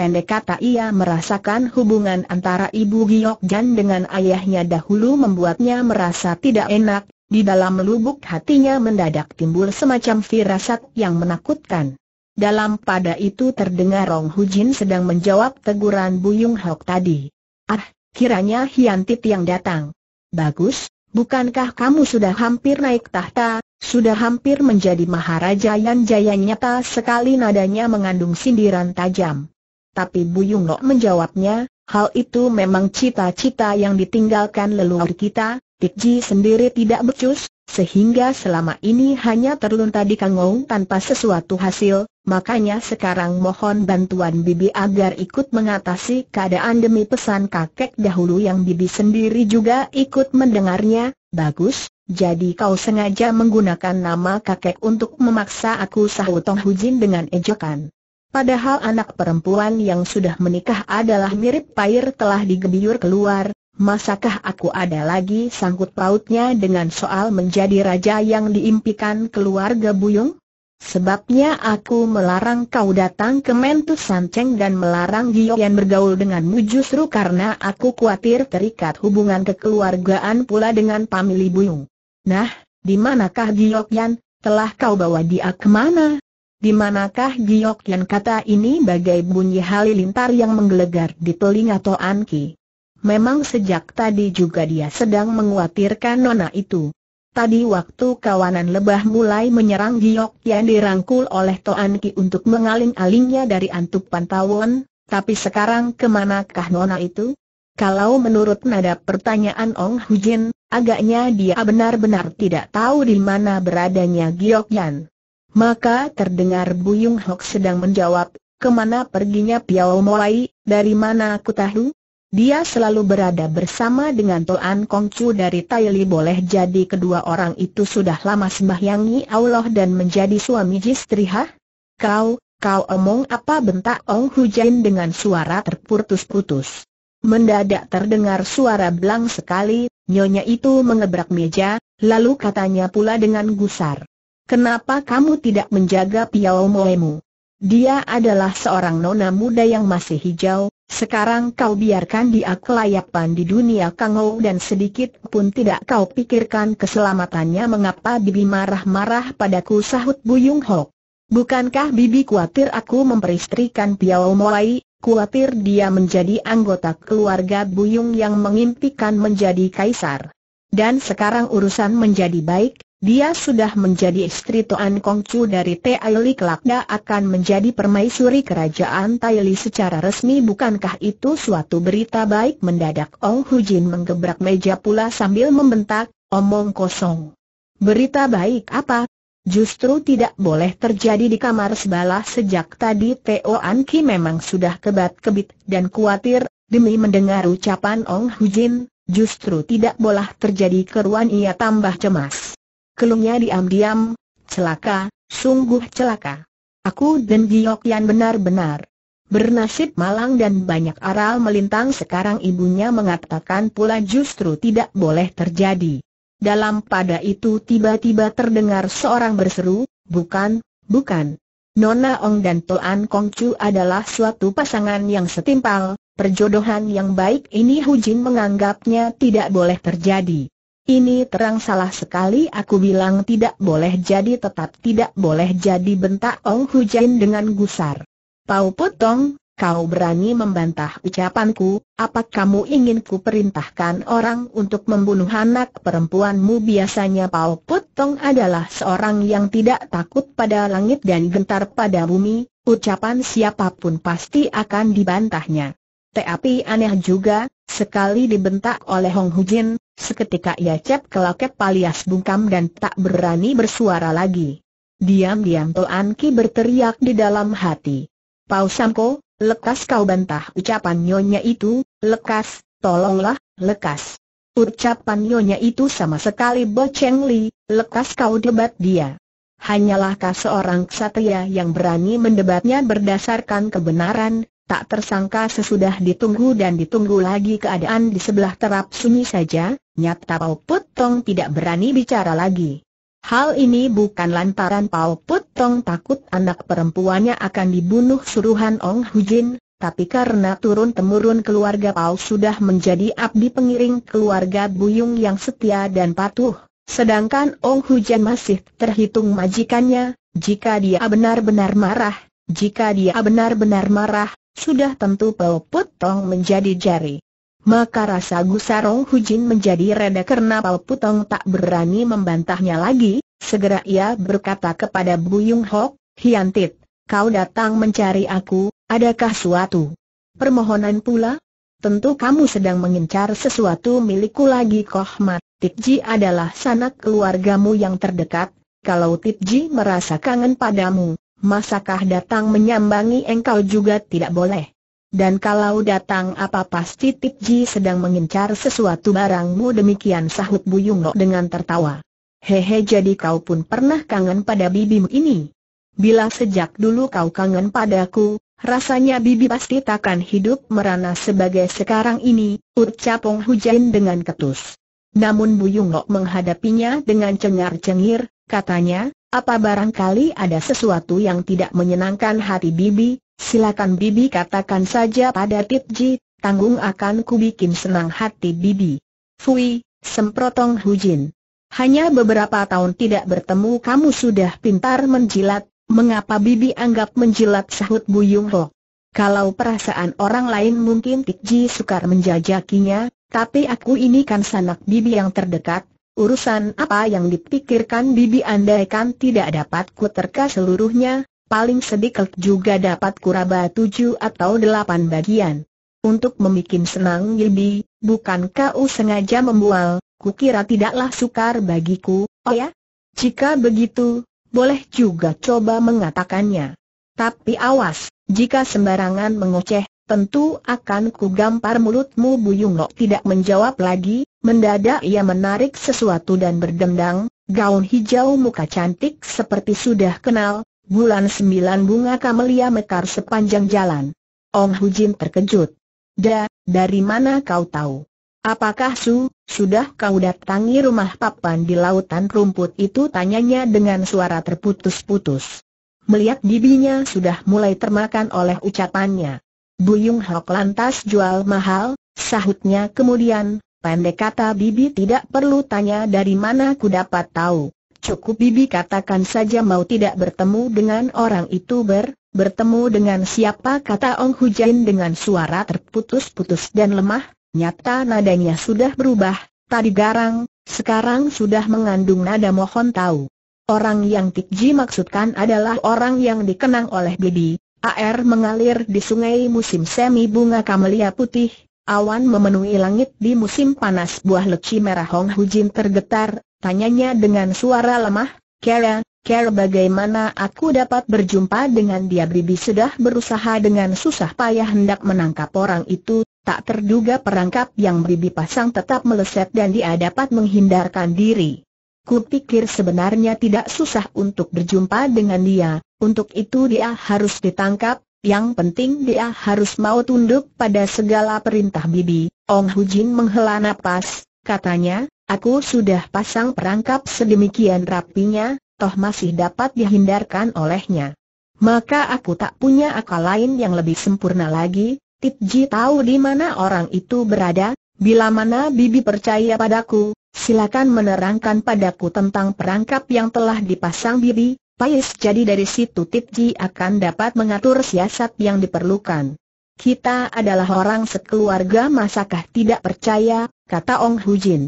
Speaker 1: Pendek kata ia merasakan hubungan antara ibu Giok Jan dengan ayahnya dahulu membuatnya merasa tidak enak, di dalam lubuk hatinya mendadak timbul semacam firasat yang menakutkan. Dalam pada itu terdengar Rong Hujin sedang menjawab teguran Buyung Hok tadi. Ah, kiranya Hiantit yang datang. Bagus, bukankah kamu sudah hampir naik tahta, sudah hampir menjadi Maharaja yang jaya nyata sekali nadanya mengandung sindiran tajam tapi Bu Nok menjawabnya, hal itu memang cita-cita yang ditinggalkan leluhur kita, Ji sendiri tidak becus, sehingga selama ini hanya terlunta di kangong tanpa sesuatu hasil, makanya sekarang mohon bantuan Bibi agar ikut mengatasi keadaan demi pesan kakek dahulu yang Bibi sendiri juga ikut mendengarnya, bagus, jadi kau sengaja menggunakan nama kakek untuk memaksa aku sahutong Hujin dengan ejekan. Padahal anak perempuan yang sudah menikah adalah mirip pair telah digebiur keluar, masakah aku ada lagi sangkut pautnya dengan soal menjadi raja yang diimpikan keluarga Buyung? Sebabnya aku melarang kau datang ke Mentu Sanceng dan melarang Yan bergaul denganmu justru karena aku khawatir terikat hubungan kekeluargaan pula dengan pamili Buyung. Nah, di manakah Yan? Telah kau bawa dia kemana? Di manakah giok yang kata ini bagai bunyi halilintar yang menggelegar di telinga Toan Ki? Memang sejak tadi juga dia sedang menguatirkan nona itu. Tadi waktu kawanan lebah mulai menyerang giok yang dirangkul oleh Toan Ki untuk mengaling-alingnya dari antuk pantauan, tapi sekarang kemanakah nona itu? Kalau menurut nada pertanyaan Ong Hujin, agaknya dia benar-benar tidak tahu di mana beradanya Giok Yan. Maka terdengar Buyung Hok sedang menjawab, kemana perginya Piao Moai, dari mana aku tahu? Dia selalu berada bersama dengan Toan Kong Chu dari Li boleh jadi kedua orang itu sudah lama sembahyangi Allah dan menjadi suami istri ha? Kau, kau omong apa bentak Ong Jin dengan suara terputus-putus. Mendadak terdengar suara belang sekali, nyonya itu mengebrak meja, lalu katanya pula dengan gusar. Kenapa kamu tidak menjaga Piao Moemu? Dia adalah seorang nona muda yang masih hijau, sekarang kau biarkan dia kelayapan di dunia kangau dan sedikit pun tidak kau pikirkan keselamatannya mengapa Bibi marah-marah padaku sahut Buyung Ho. Bukankah Bibi khawatir aku memperistrikan Piao Moai, khawatir dia menjadi anggota keluarga Buyung yang mengimpikan menjadi kaisar. Dan sekarang urusan menjadi baik, dia sudah menjadi istri Toan Kongcu dari Taili Kelakda akan menjadi permaisuri kerajaan Taili secara resmi bukankah itu suatu berita baik mendadak Ong Jin menggebrak meja pula sambil membentak, omong kosong. Berita baik apa? Justru tidak boleh terjadi di kamar sebelah sejak tadi Toan Ki memang sudah kebat-kebit dan khawatir, demi mendengar ucapan Ong Jin, justru tidak boleh terjadi keruan ia tambah cemas. Kelungnya diam-diam, celaka, sungguh celaka. Aku dan Giok Yan benar-benar bernasib malang dan banyak aral melintang sekarang ibunya mengatakan pula justru tidak boleh terjadi. Dalam pada itu tiba-tiba terdengar seorang berseru, bukan, bukan. Nona Ong dan Toan Kong adalah suatu pasangan yang setimpal, perjodohan yang baik ini Hu Jin menganggapnya tidak boleh terjadi. Ini terang salah sekali aku bilang tidak boleh jadi tetap tidak boleh jadi bentak Ong Hujan dengan gusar. Pau Putong, kau berani membantah ucapanku, apa kamu ingin ku perintahkan orang untuk membunuh anak perempuanmu biasanya Pau Putong adalah seorang yang tidak takut pada langit dan gentar pada bumi, ucapan siapapun pasti akan dibantahnya. Tapi aneh juga, sekali dibentak oleh Hong Hujin, Seketika ia cep kelakep alias bungkam dan tak berani bersuara lagi. Diam-diam Toan Ki berteriak di dalam hati. Pau Samko, lekas kau bantah ucapan nyonya itu, lekas, tolonglah, lekas. Ucapan nyonya itu sama sekali boceng li, lekas kau debat dia. Hanyalah kau seorang ksatria yang berani mendebatnya berdasarkan kebenaran, Tak tersangka sesudah ditunggu dan ditunggu lagi keadaan di sebelah terap sunyi saja, nyata Pau Put Tong tidak berani bicara lagi. Hal ini bukan lantaran Pau Put Tong takut anak perempuannya akan dibunuh suruhan Ong Hu Jin, tapi karena turun-temurun keluarga Pau sudah menjadi abdi pengiring keluarga Buyung yang setia dan patuh, sedangkan Ong Hu Jin masih terhitung majikannya, jika dia benar-benar marah, jika dia benar-benar marah, sudah tentu Pau Tong menjadi jari. Maka rasa Gusarong Hujin menjadi reda karena Pau Putong tak berani membantahnya lagi, segera ia berkata kepada bu yung Hok, hian tit, kau datang mencari aku, adakah suatu permohonan pula? Tentu kamu sedang mengincar sesuatu milikku lagi koh mat tit ji adalah sanak keluargamu yang terdekat, kalau tit ji merasa kangen padamu, masakah datang menyambangi engkau juga tidak boleh? Dan kalau datang apa pasti Tip Ji sedang mengincar sesuatu barangmu demikian sahut Buyung dengan tertawa. Hehe jadi kau pun pernah kangen pada bibimu ini. Bila sejak dulu kau kangen padaku, rasanya bibi pasti takkan hidup merana sebagai sekarang ini, ucap Hujan dengan ketus. Namun Buyung menghadapinya dengan cengar-cengir, katanya, apa barangkali ada sesuatu yang tidak menyenangkan hati Bibi? Silakan Bibi katakan saja pada Titji, tanggung akan ku bikin senang hati Bibi. Fui, semprotong Hujin. Hanya beberapa tahun tidak bertemu kamu sudah pintar menjilat, mengapa Bibi anggap menjilat sahut Buyung Ho? Kalau perasaan orang lain mungkin Titji sukar menjajakinya, tapi aku ini kan sanak Bibi yang terdekat, Urusan apa yang dipikirkan bibi andaikan tidak dapat ku terka seluruhnya, paling sedikit juga dapat kuraba tujuh atau delapan bagian. Untuk membuat senang bibi, bukan kau sengaja membual, kukira tidaklah sukar bagiku, oh ya? Jika begitu, boleh juga coba mengatakannya. Tapi awas, jika sembarangan mengoceh, Tentu akan kugampar mulutmu Lok tidak menjawab lagi, mendadak ia menarik sesuatu dan berdendang, gaun hijau muka cantik seperti sudah kenal, bulan sembilan bunga kamelia mekar sepanjang jalan. Ong Hu Jin terkejut. Da, dari mana kau tahu? Apakah Su, sudah kau datangi rumah papan di lautan rumput itu? Tanyanya dengan suara terputus-putus. Melihat bibinya sudah mulai termakan oleh ucapannya. Buyung Hok lantas jual mahal, sahutnya kemudian, pendek kata Bibi tidak perlu tanya dari mana ku dapat tahu. Cukup Bibi katakan saja mau tidak bertemu dengan orang itu ber, bertemu dengan siapa kata Ong Hujain dengan suara terputus-putus dan lemah, nyata nadanya sudah berubah, tadi garang, sekarang sudah mengandung nada mohon tahu. Orang yang Tikji maksudkan adalah orang yang dikenang oleh Bibi, Air mengalir di sungai musim semi bunga kamelia putih, awan memenuhi langit di musim panas buah leci merah Hong Hujin tergetar, tanyanya dengan suara lemah, Kera, Kera bagaimana aku dapat berjumpa dengan dia Bibi sudah berusaha dengan susah payah hendak menangkap orang itu, tak terduga perangkap yang Bibi pasang tetap meleset dan dia dapat menghindarkan diri. Kupikir sebenarnya tidak susah untuk berjumpa dengan dia, untuk itu dia harus ditangkap, yang penting dia harus mau tunduk pada segala perintah bibi. Ong Hujin menghela nafas. katanya, aku sudah pasang perangkap sedemikian rapinya, toh masih dapat dihindarkan olehnya. Maka aku tak punya akal lain yang lebih sempurna lagi, Titji tahu di mana orang itu berada, bila mana Bibi percaya padaku, Silakan menerangkan padaku tentang perangkap yang telah dipasang bibi, Pais jadi dari situ Tip Ji akan dapat mengatur siasat yang diperlukan. Kita adalah orang sekeluarga masakah tidak percaya, kata Ong Hu Jin.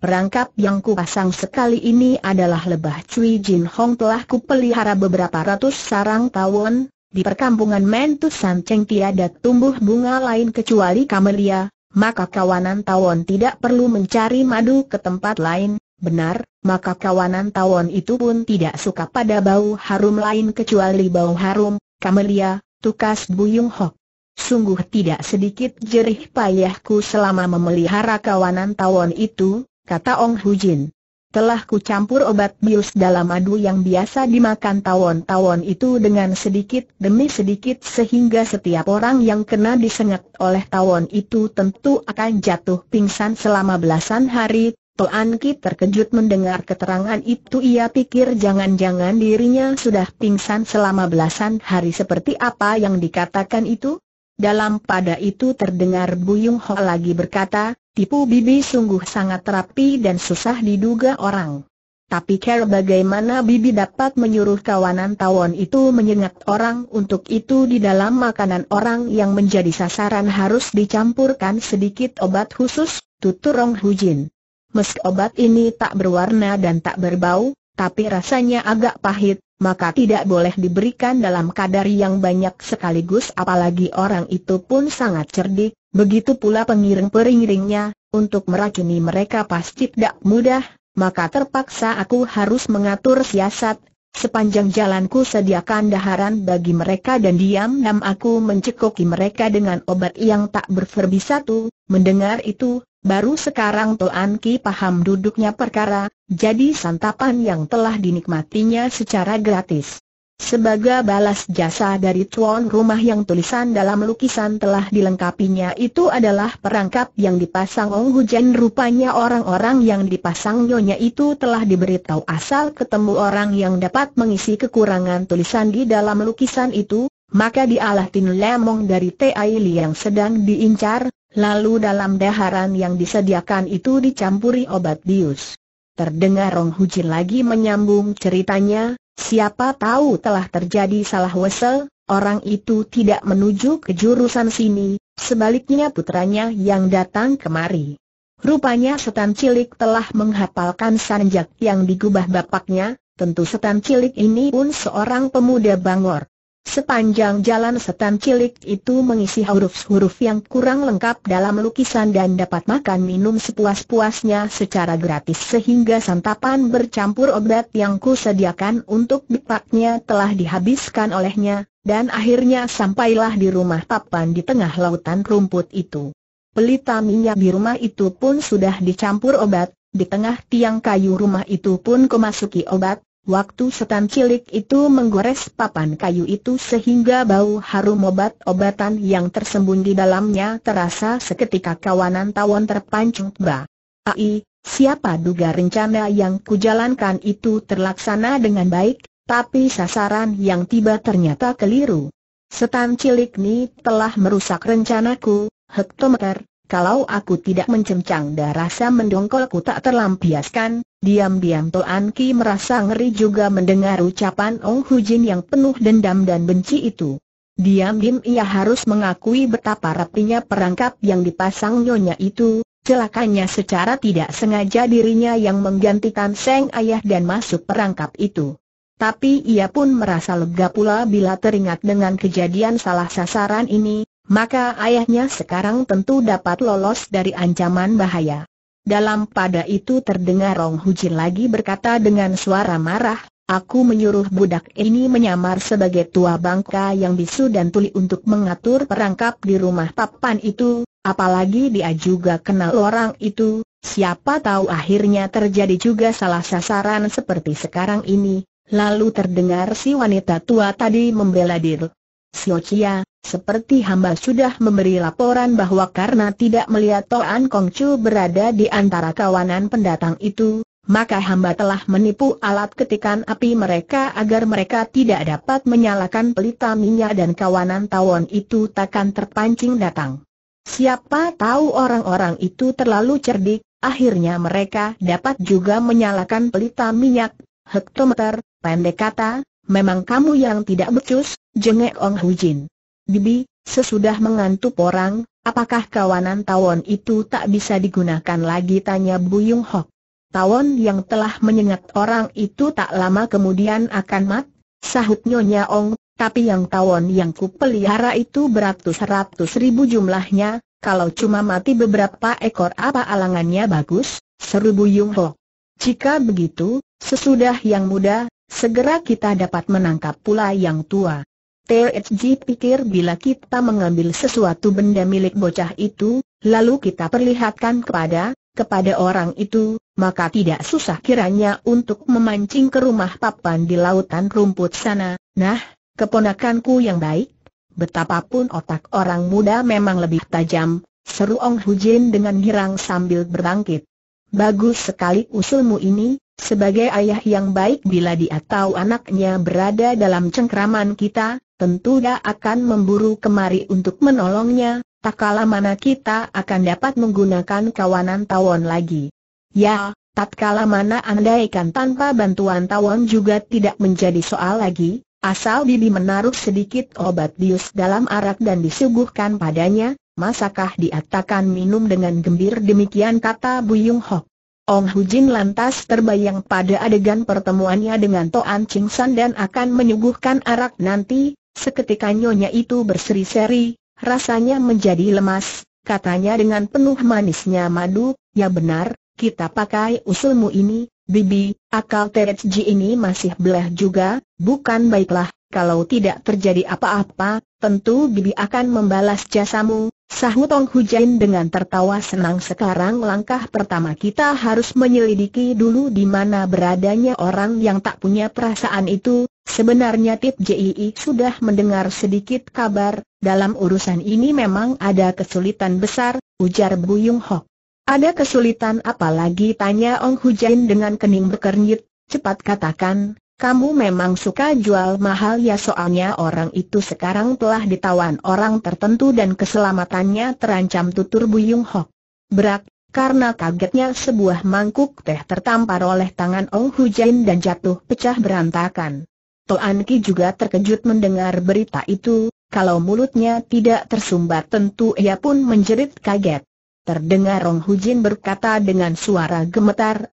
Speaker 1: Perangkap yang kupasang sekali ini adalah lebah Cui Jin Hong telah kupelihara beberapa ratus sarang tawon, di perkampungan Mentusan Cheng tiada tumbuh bunga lain kecuali kamelia, maka kawanan tawon tidak perlu mencari madu ke tempat lain, benar, maka kawanan tawon itu pun tidak suka pada bau harum lain kecuali bau harum, kamelia, tukas buyung hok. Sungguh tidak sedikit jerih payahku selama memelihara kawanan tawon itu, kata Ong Hujin. Telah kucampur obat bius dalam madu yang biasa dimakan tawon-tawon itu dengan sedikit demi sedikit sehingga setiap orang yang kena disengat oleh tawon itu tentu akan jatuh pingsan selama belasan hari. Toan Ki terkejut mendengar keterangan itu ia pikir jangan-jangan dirinya sudah pingsan selama belasan hari seperti apa yang dikatakan itu. Dalam pada itu terdengar Buyung Ho lagi berkata, tipu bibi sungguh sangat rapi dan susah diduga orang. Tapi care bagaimana Bibi dapat menyuruh kawanan tawon itu menyengat orang untuk itu di dalam makanan orang yang menjadi sasaran harus dicampurkan sedikit obat khusus, tutur Rong Hujin. Meski obat ini tak berwarna dan tak berbau, tapi rasanya agak pahit, maka tidak boleh diberikan dalam kadar yang banyak sekaligus apalagi orang itu pun sangat cerdik, Begitu pula pengiring peringiringnya untuk meracuni mereka pasti tidak mudah, maka terpaksa aku harus mengatur siasat, sepanjang jalanku sediakan daharan bagi mereka dan diam nam aku mencekoki mereka dengan obat yang tak berverbi satu, mendengar itu, baru sekarang Toan Ki paham duduknya perkara, jadi santapan yang telah dinikmatinya secara gratis. Sebagai balas jasa dari tuan rumah yang tulisan dalam lukisan telah dilengkapinya itu adalah perangkap yang dipasang Ong Hujan rupanya orang-orang yang dipasang nyonya itu telah diberitahu asal ketemu orang yang dapat mengisi kekurangan tulisan di dalam lukisan itu, maka dialah Tin Lemong dari T.I. Li yang sedang diincar, lalu dalam daharan yang disediakan itu dicampuri obat bius. Terdengar Rong Jin lagi menyambung ceritanya, siapa tahu telah terjadi salah wesel, orang itu tidak menuju ke jurusan sini, sebaliknya putranya yang datang kemari. Rupanya setan cilik telah menghafalkan sanjak yang digubah bapaknya, tentu setan cilik ini pun seorang pemuda bangor. Sepanjang jalan setan cilik itu mengisi huruf-huruf yang kurang lengkap dalam lukisan dan dapat makan minum sepuas-puasnya secara gratis sehingga santapan bercampur obat yang kusediakan untuk bipaknya telah dihabiskan olehnya, dan akhirnya sampailah di rumah papan di tengah lautan rumput itu. Pelita minyak di rumah itu pun sudah dicampur obat, di tengah tiang kayu rumah itu pun kemasuki obat, Waktu setan cilik itu menggores papan kayu itu sehingga bau harum obat-obatan yang tersembunyi dalamnya terasa seketika kawanan tawon terpancung tiba. Ai, siapa duga rencana yang kujalankan itu terlaksana dengan baik, tapi sasaran yang tiba ternyata keliru. Setan cilik ni telah merusak rencanaku, hektometer, kalau aku tidak mencencang darah mendongkolku tak terlampiaskan, Diam-diam Toan Ki merasa ngeri juga mendengar ucapan Ong Hu Jin yang penuh dendam dan benci itu. Diam-diam ia harus mengakui betapa rapinya perangkap yang dipasang nyonya itu, celakanya secara tidak sengaja dirinya yang menggantikan Seng Ayah dan masuk perangkap itu. Tapi ia pun merasa lega pula bila teringat dengan kejadian salah sasaran ini, maka ayahnya sekarang tentu dapat lolos dari ancaman bahaya. Dalam pada itu terdengar Rong Hujin lagi berkata dengan suara marah, Aku menyuruh budak ini menyamar sebagai tua bangka yang bisu dan tuli untuk mengatur perangkap di rumah papan itu, apalagi dia juga kenal orang itu, siapa tahu akhirnya terjadi juga salah sasaran seperti sekarang ini. Lalu terdengar si wanita tua tadi membela diri. Chia, seperti hamba sudah memberi laporan bahwa karena tidak melihat Toan Kongcu berada di antara kawanan pendatang itu, maka hamba telah menipu alat ketikan api mereka agar mereka tidak dapat menyalakan pelita minyak dan kawanan tawon itu takkan terpancing datang. Siapa tahu orang-orang itu terlalu cerdik, akhirnya mereka dapat juga menyalakan pelita minyak, hektometer, pendek kata, memang kamu yang tidak becus, jengek Ong Hu Jin. Bibi, sesudah mengantuk orang, apakah kawanan tawon itu tak bisa digunakan lagi tanya Buyung Hok. Tawon yang telah menyengat orang itu tak lama kemudian akan mat, sahut Nyonya Ong, tapi yang tawon yang kupelihara itu beratus-ratus ribu jumlahnya, kalau cuma mati beberapa ekor apa alangannya bagus, seru Buyung Hok. Jika begitu, sesudah yang muda, Segera kita dapat menangkap pula yang tua. THG pikir bila kita mengambil sesuatu benda milik bocah itu, lalu kita perlihatkan kepada, kepada orang itu, maka tidak susah kiranya untuk memancing ke rumah papan di lautan rumput sana. Nah, keponakanku yang baik, betapapun otak orang muda memang lebih tajam, seru Ong Hujin dengan girang sambil berbangkit. Bagus sekali usulmu ini, sebagai ayah yang baik bila dia tahu anaknya berada dalam cengkraman kita, tentu dia akan memburu kemari untuk menolongnya, tak kala mana kita akan dapat menggunakan kawanan tawon lagi. Ya, tak kalah mana andaikan tanpa bantuan tawon juga tidak menjadi soal lagi, asal Bibi menaruh sedikit obat dius dalam arak dan disuguhkan padanya, masakah diatakan minum dengan gembir demikian kata Buyung Hok. Ong Hu Jin lantas terbayang pada adegan pertemuannya dengan Toan Ching San dan akan menyuguhkan arak nanti, seketika nyonya itu berseri-seri, rasanya menjadi lemas, katanya dengan penuh manisnya madu, ya benar, kita pakai usulmu ini, Bibi, akal Teret Ji ini masih belah juga, bukan baiklah, kalau tidak terjadi apa-apa, tentu Bibi akan membalas jasamu, Sahut Ong Hujain dengan tertawa senang sekarang langkah pertama kita harus menyelidiki dulu di mana beradanya orang yang tak punya perasaan itu, sebenarnya Tip JII sudah mendengar sedikit kabar, dalam urusan ini memang ada kesulitan besar, ujar Buyung Hok. Ada kesulitan apalagi tanya Ong Hujain dengan kening berkernyit, cepat katakan, kamu memang suka jual mahal ya soalnya orang itu sekarang telah ditawan orang tertentu dan keselamatannya terancam tutur Buyung Hok. Berat, karena kagetnya sebuah mangkuk teh tertampar oleh tangan Ong Jin dan jatuh pecah berantakan. Toan Ki juga terkejut mendengar berita itu, kalau mulutnya tidak tersumbat tentu ia pun menjerit kaget. Terdengar Hu Hujin berkata dengan suara gemetar,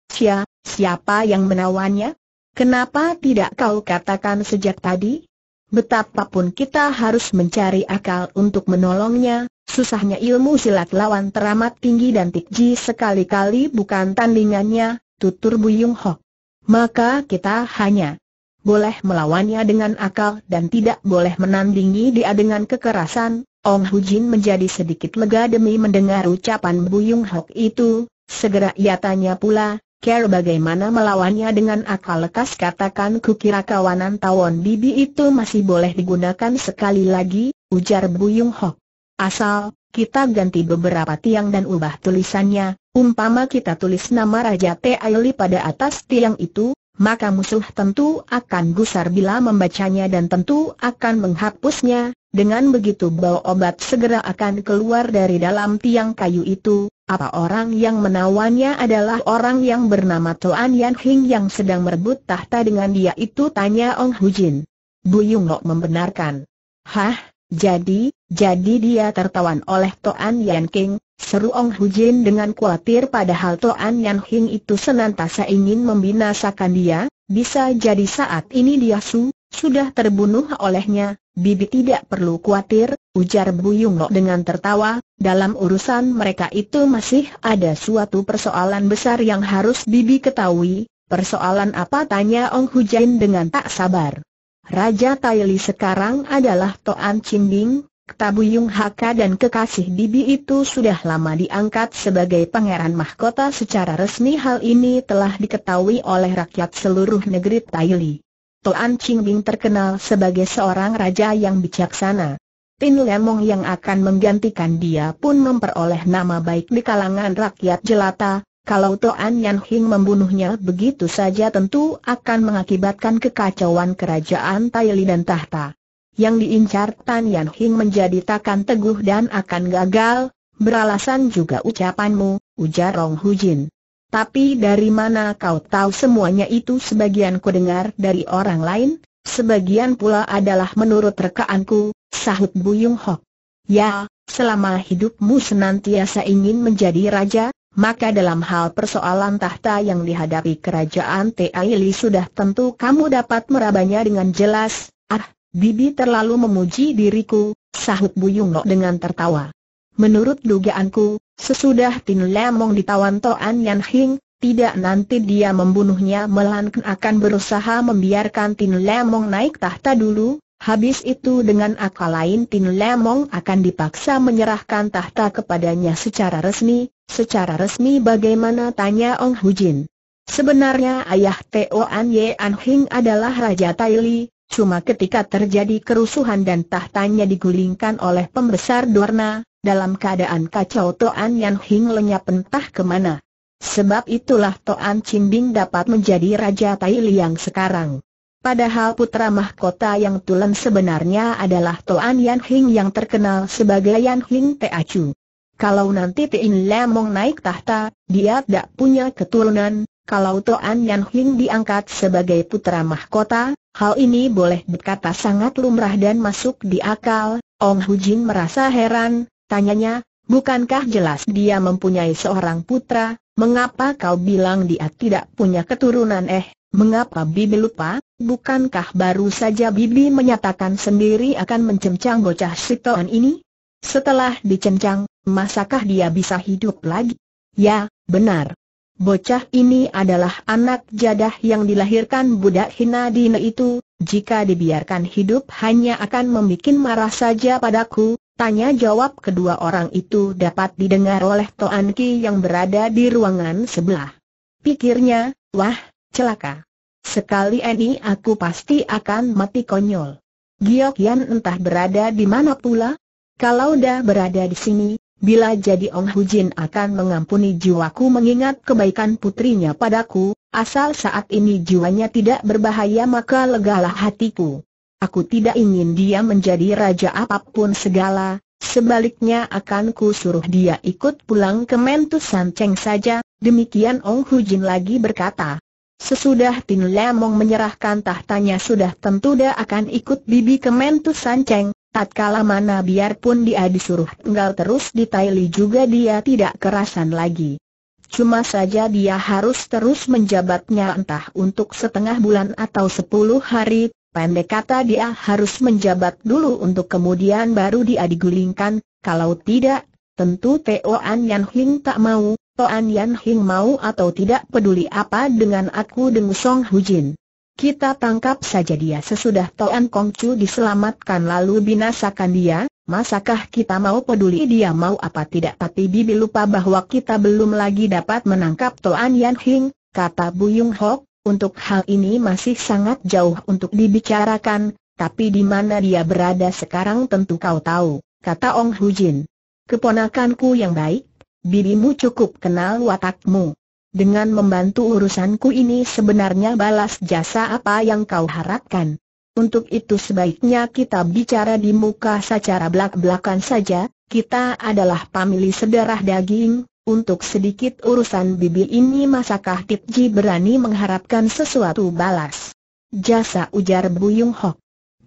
Speaker 1: siapa yang menawannya? Kenapa tidak kau katakan sejak tadi? Betapapun kita harus mencari akal untuk menolongnya, susahnya ilmu silat lawan teramat tinggi dan tikji sekali-kali bukan tandingannya, tutur Buyung Ho. Maka kita hanya boleh melawannya dengan akal dan tidak boleh menandingi dia dengan kekerasan. Ong Hu Jin menjadi sedikit lega demi mendengar ucapan Buyung Ho itu, segera ia tanya pula, Care bagaimana melawannya dengan akal lekas katakan kukira kawanan tawon bibi itu masih boleh digunakan sekali lagi, ujar Buyung Hok. Asal, kita ganti beberapa tiang dan ubah tulisannya, umpama kita tulis nama Raja T. Aili pada atas tiang itu, maka musuh tentu akan gusar bila membacanya dan tentu akan menghapusnya, dengan begitu bau obat segera akan keluar dari dalam tiang kayu itu, apa orang yang menawannya adalah orang yang bernama Toan Yan Hing yang sedang merebut tahta dengan dia itu tanya Ong Hu Jin. Bu Yung Lok membenarkan. Hah, jadi, jadi dia tertawan oleh Toan Yan King, seru Ong Hu Jin dengan khawatir padahal Toan Yan Hing itu senantiasa ingin membinasakan dia, bisa jadi saat ini dia su, sudah terbunuh olehnya, Bibi tidak perlu khawatir, ujar Buyung Nok dengan tertawa, dalam urusan mereka itu masih ada suatu persoalan besar yang harus Bibi ketahui, persoalan apa tanya Ong Hujain dengan tak sabar. Raja Taili sekarang adalah Toan Cimbing, Yung Haka dan kekasih Bibi itu sudah lama diangkat sebagai pangeran mahkota secara resmi hal ini telah diketahui oleh rakyat seluruh negeri Taili. Toan Qingbing terkenal sebagai seorang raja yang bijaksana. Tin Lemong yang akan menggantikan dia pun memperoleh nama baik di kalangan rakyat jelata, kalau Toan Yan Hing membunuhnya begitu saja tentu akan mengakibatkan kekacauan kerajaan Taili dan tahta. Yang diincar Tan Yan Hing menjadi takkan teguh dan akan gagal, beralasan juga ucapanmu, ujar Rong Jin. Tapi dari mana kau tahu semuanya itu sebagian ku dengar dari orang lain, sebagian pula adalah menurut rekaanku, sahut Buyung Hok. Ya, selama hidupmu senantiasa ingin menjadi raja, maka dalam hal persoalan tahta yang dihadapi kerajaan Tiaili sudah tentu kamu dapat merabanya dengan jelas. Ah, Bibi terlalu memuji diriku, sahut Buyung Hok dengan tertawa. Menurut dugaanku, Sesudah Tin Lemong ditawan Toan Yan Hing, tidak nanti dia membunuhnya melainkan akan berusaha membiarkan Tin Lemong naik tahta dulu, habis itu dengan akal lain Tin Lemong akan dipaksa menyerahkan tahta kepadanya secara resmi, secara resmi bagaimana tanya Ong Hu Jin. Sebenarnya ayah Toan Yan Hing adalah Raja Taili, cuma ketika terjadi kerusuhan dan tahtanya digulingkan oleh pembesar Dorna, dalam keadaan kacau Toan Yan Hing lenyap entah kemana. Sebab itulah Toan Cimbing dapat menjadi Raja Tai Liang sekarang. Padahal putra mahkota yang tulen sebenarnya adalah Toan Yan Hing yang terkenal sebagai Yan Hing Teacu. Kalau nanti Tin Lemong naik tahta, dia tidak punya keturunan. Kalau Toan Yan Hing diangkat sebagai putra mahkota, hal ini boleh berkata sangat lumrah dan masuk di akal. Ong Jin merasa heran, Tanyanya, bukankah jelas dia mempunyai seorang putra, mengapa kau bilang dia tidak punya keturunan eh? Mengapa Bibi lupa? Bukankah baru saja Bibi menyatakan sendiri akan mencencang bocah Sitoan ini? Setelah dicencang, masakah dia bisa hidup lagi? Ya, benar. Bocah ini adalah anak jadah yang dilahirkan budak hina dina itu, jika dibiarkan hidup hanya akan membuat marah saja padaku, Tanya jawab kedua orang itu dapat didengar oleh Toan Ki yang berada di ruangan sebelah. Pikirnya, wah, celaka. Sekali ini aku pasti akan mati konyol. Giok Yan entah berada di mana pula? Kalau dah berada di sini, bila jadi Ong Hujin akan mengampuni jiwaku mengingat kebaikan putrinya padaku, asal saat ini jiwanya tidak berbahaya maka legalah hatiku. Aku tidak ingin dia menjadi raja apapun segala, sebaliknya akan ku suruh dia ikut pulang ke Mentus Sanceng saja, demikian Ong Hu Jin lagi berkata. Sesudah Tin Lemong menyerahkan tahtanya sudah tentu dia akan ikut bibi ke Mentus Sanceng, tatkala mana biarpun dia disuruh tinggal terus di Taili juga dia tidak kerasan lagi. Cuma saja dia harus terus menjabatnya entah untuk setengah bulan atau sepuluh hari, Pendek kata dia harus menjabat dulu untuk kemudian baru dia digulingkan, kalau tidak, tentu An Yan Hing tak mau, An Yan Hing mau atau tidak peduli apa dengan aku dengan Song Hujin. Kita tangkap saja dia sesudah An Kong Chu diselamatkan lalu binasakan dia, Masakah kita mau peduli dia mau apa tidak tapi Bibi lupa bahwa kita belum lagi dapat menangkap An Yan Hing, kata Buyung Hok, untuk hal ini masih sangat jauh untuk dibicarakan, tapi di mana dia berada sekarang tentu kau tahu, kata Ong Hu Jin. Keponakanku yang baik, bibimu cukup kenal watakmu. Dengan membantu urusanku ini sebenarnya balas jasa apa yang kau harapkan. Untuk itu sebaiknya kita bicara di muka secara belak-belakan saja, kita adalah pamili sederah daging, untuk sedikit urusan bibi ini masakah Tip Ji berani mengharapkan sesuatu balas? Jasa ujar Buyung Hok.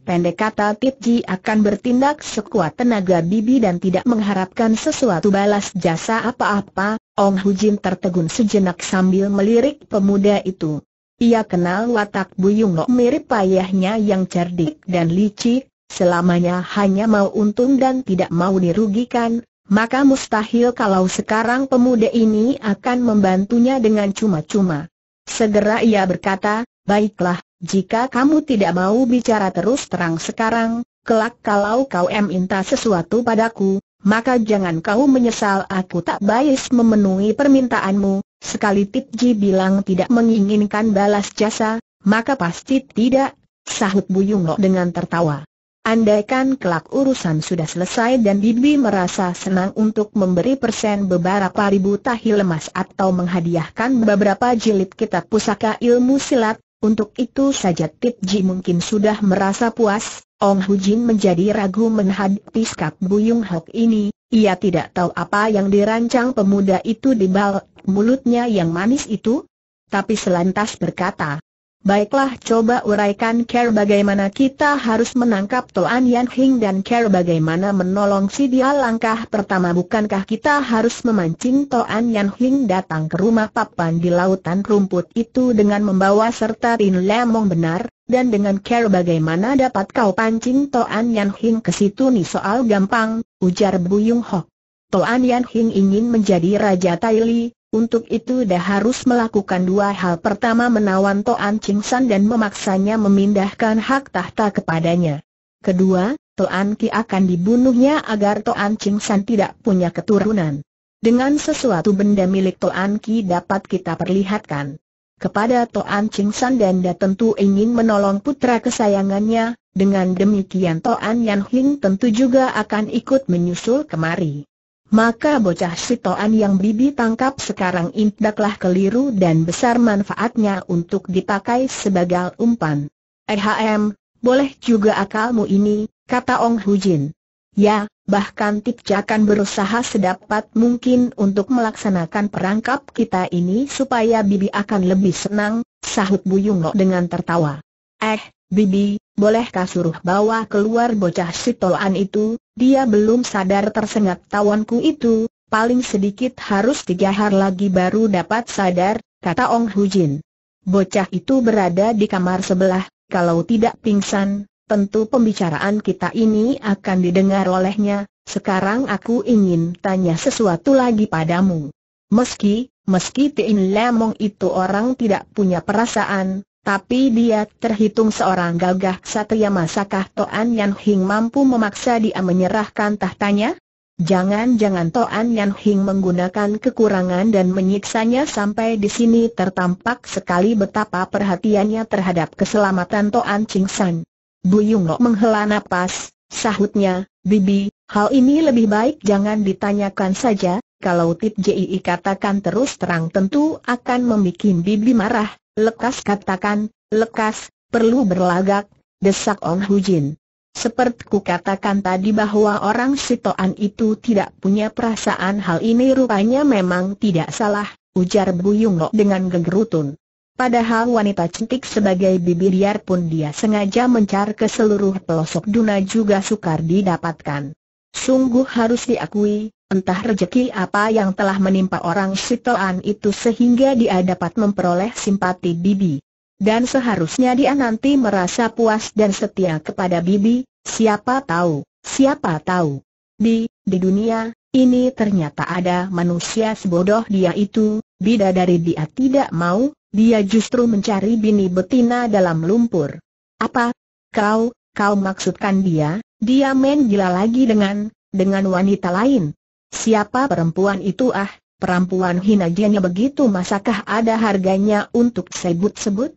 Speaker 1: Pendek kata Tip Ji akan bertindak sekuat tenaga bibi dan tidak mengharapkan sesuatu balas jasa apa-apa, Ong Hu Jin tertegun sejenak sambil melirik pemuda itu. Ia kenal watak Buyung Hok mirip ayahnya yang cerdik dan licik, selamanya hanya mau untung dan tidak mau dirugikan, maka mustahil kalau sekarang pemuda ini akan membantunya dengan cuma-cuma. Segera ia berkata, baiklah, jika kamu tidak mau bicara terus terang sekarang, kelak kalau kau minta sesuatu padaku, maka jangan kau menyesal aku tak bias memenuhi permintaanmu, sekali tipji bilang tidak menginginkan balas jasa, maka pasti tidak, sahut Buyung dengan tertawa. Andaikan kelak urusan sudah selesai dan Bibi merasa senang untuk memberi persen beberapa ribu tahil emas atau menghadiahkan beberapa jilid kitab pusaka ilmu silat, untuk itu saja Tit Ji mungkin sudah merasa puas. Ong Hujin menjadi ragu menghadapi skap Buyung Hok ini, ia tidak tahu apa yang dirancang pemuda itu di balik mulutnya yang manis itu, tapi selantas berkata, Baiklah coba uraikan care bagaimana kita harus menangkap Toan Yan Hing dan care bagaimana menolong si dia langkah pertama bukankah kita harus memancing Toan Yan Hing datang ke rumah papan di lautan rumput itu dengan membawa serta Rin Lemong benar, dan dengan care bagaimana dapat kau pancing Toan Yan Hing ke situ nih soal gampang, ujar Bu Buyung Ho. Toan Yan Hing ingin menjadi Raja Taili, untuk itu dah harus melakukan dua hal pertama menawan Toan Ching San dan memaksanya memindahkan hak tahta kepadanya. Kedua, Toan Ki akan dibunuhnya agar Toan Ching San tidak punya keturunan. Dengan sesuatu benda milik Toan Ki dapat kita perlihatkan. Kepada Toan Ching San dan dia tentu ingin menolong putra kesayangannya, dengan demikian Toan Yan Hing tentu juga akan ikut menyusul kemari maka bocah sitoan yang bibi tangkap sekarang indaklah keliru dan besar manfaatnya untuk dipakai sebagai umpan. Ehm, boleh juga akalmu ini, kata Ong Hujin. Ya, bahkan Tik akan berusaha sedapat mungkin untuk melaksanakan perangkap kita ini supaya bibi akan lebih senang, sahut Bu Buyungok dengan tertawa. Eh, bibi, bolehkah suruh bawa keluar bocah sitoan itu, dia belum sadar tersengat tawanku itu, paling sedikit harus tiga hari lagi baru dapat sadar, kata Ong Hujin. Bocah itu berada di kamar sebelah, kalau tidak pingsan, tentu pembicaraan kita ini akan didengar olehnya, sekarang aku ingin tanya sesuatu lagi padamu. Meski, meski Tin Lemong itu orang tidak punya perasaan, tapi dia terhitung seorang gagah satria masakah Toan Yan Hing mampu memaksa dia menyerahkan tahtanya? Jangan-jangan Toan Yan Hing menggunakan kekurangan dan menyiksanya sampai di sini tertampak sekali betapa perhatiannya terhadap keselamatan Toan Ching San. Bu Yung Lok menghela nafas, sahutnya, Bibi, hal ini lebih baik jangan ditanyakan saja, kalau Tip Ji katakan terus terang tentu akan membuat Bibi marah, Lekas katakan, lekas, perlu berlagak, desak Ong Hujin. Seperti ku katakan tadi bahwa orang Sitoan itu tidak punya perasaan hal ini rupanya memang tidak salah, ujar Yung Lo dengan gegerutun. Padahal wanita cantik sebagai bibir liar pun dia sengaja mencar ke seluruh pelosok dunia juga sukar didapatkan. Sungguh harus diakui, Entah rejeki apa yang telah menimpa orang Sitoan itu sehingga dia dapat memperoleh simpati Bibi. Dan seharusnya dia nanti merasa puas dan setia kepada Bibi, siapa tahu, siapa tahu. Di, di dunia, ini ternyata ada manusia sebodoh dia itu, Bida dari dia tidak mau, dia justru mencari bini betina dalam lumpur. Apa? Kau, kau maksudkan dia, dia main gila lagi dengan, dengan wanita lain. Siapa perempuan itu ah, perempuan hina jenya begitu masakah ada harganya untuk sebut-sebut?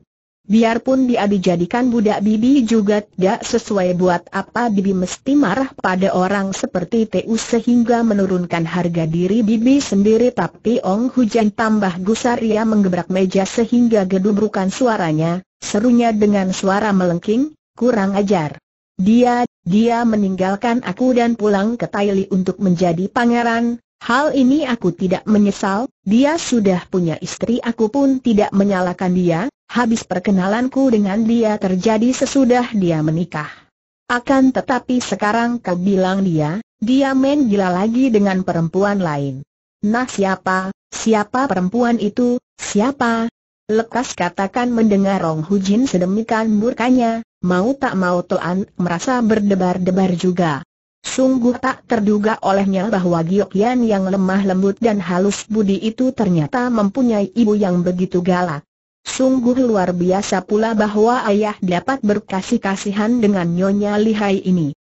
Speaker 1: Biarpun dia dijadikan budak bibi juga tidak sesuai buat apa bibi mesti marah pada orang seperti TU sehingga menurunkan harga diri bibi sendiri tapi Ong Hujan tambah gusar ia menggebrak meja sehingga gedubrukan suaranya, serunya dengan suara melengking, kurang ajar. Dia, dia meninggalkan aku dan pulang ke Taili untuk menjadi pangeran, hal ini aku tidak menyesal, dia sudah punya istri aku pun tidak menyalahkan dia, habis perkenalanku dengan dia terjadi sesudah dia menikah. Akan tetapi sekarang kau bilang dia, dia main gila lagi dengan perempuan lain. Nah siapa, siapa perempuan itu, siapa? Lekas katakan mendengar Rong Hujin sedemikian murkanya, Mau tak mau Toan merasa berdebar-debar juga. Sungguh tak terduga olehnya bahwa Giokyan yang lemah lembut dan halus budi itu ternyata mempunyai ibu yang begitu galak. Sungguh luar biasa pula bahwa ayah dapat berkasih-kasihan dengan Nyonya Lihai ini.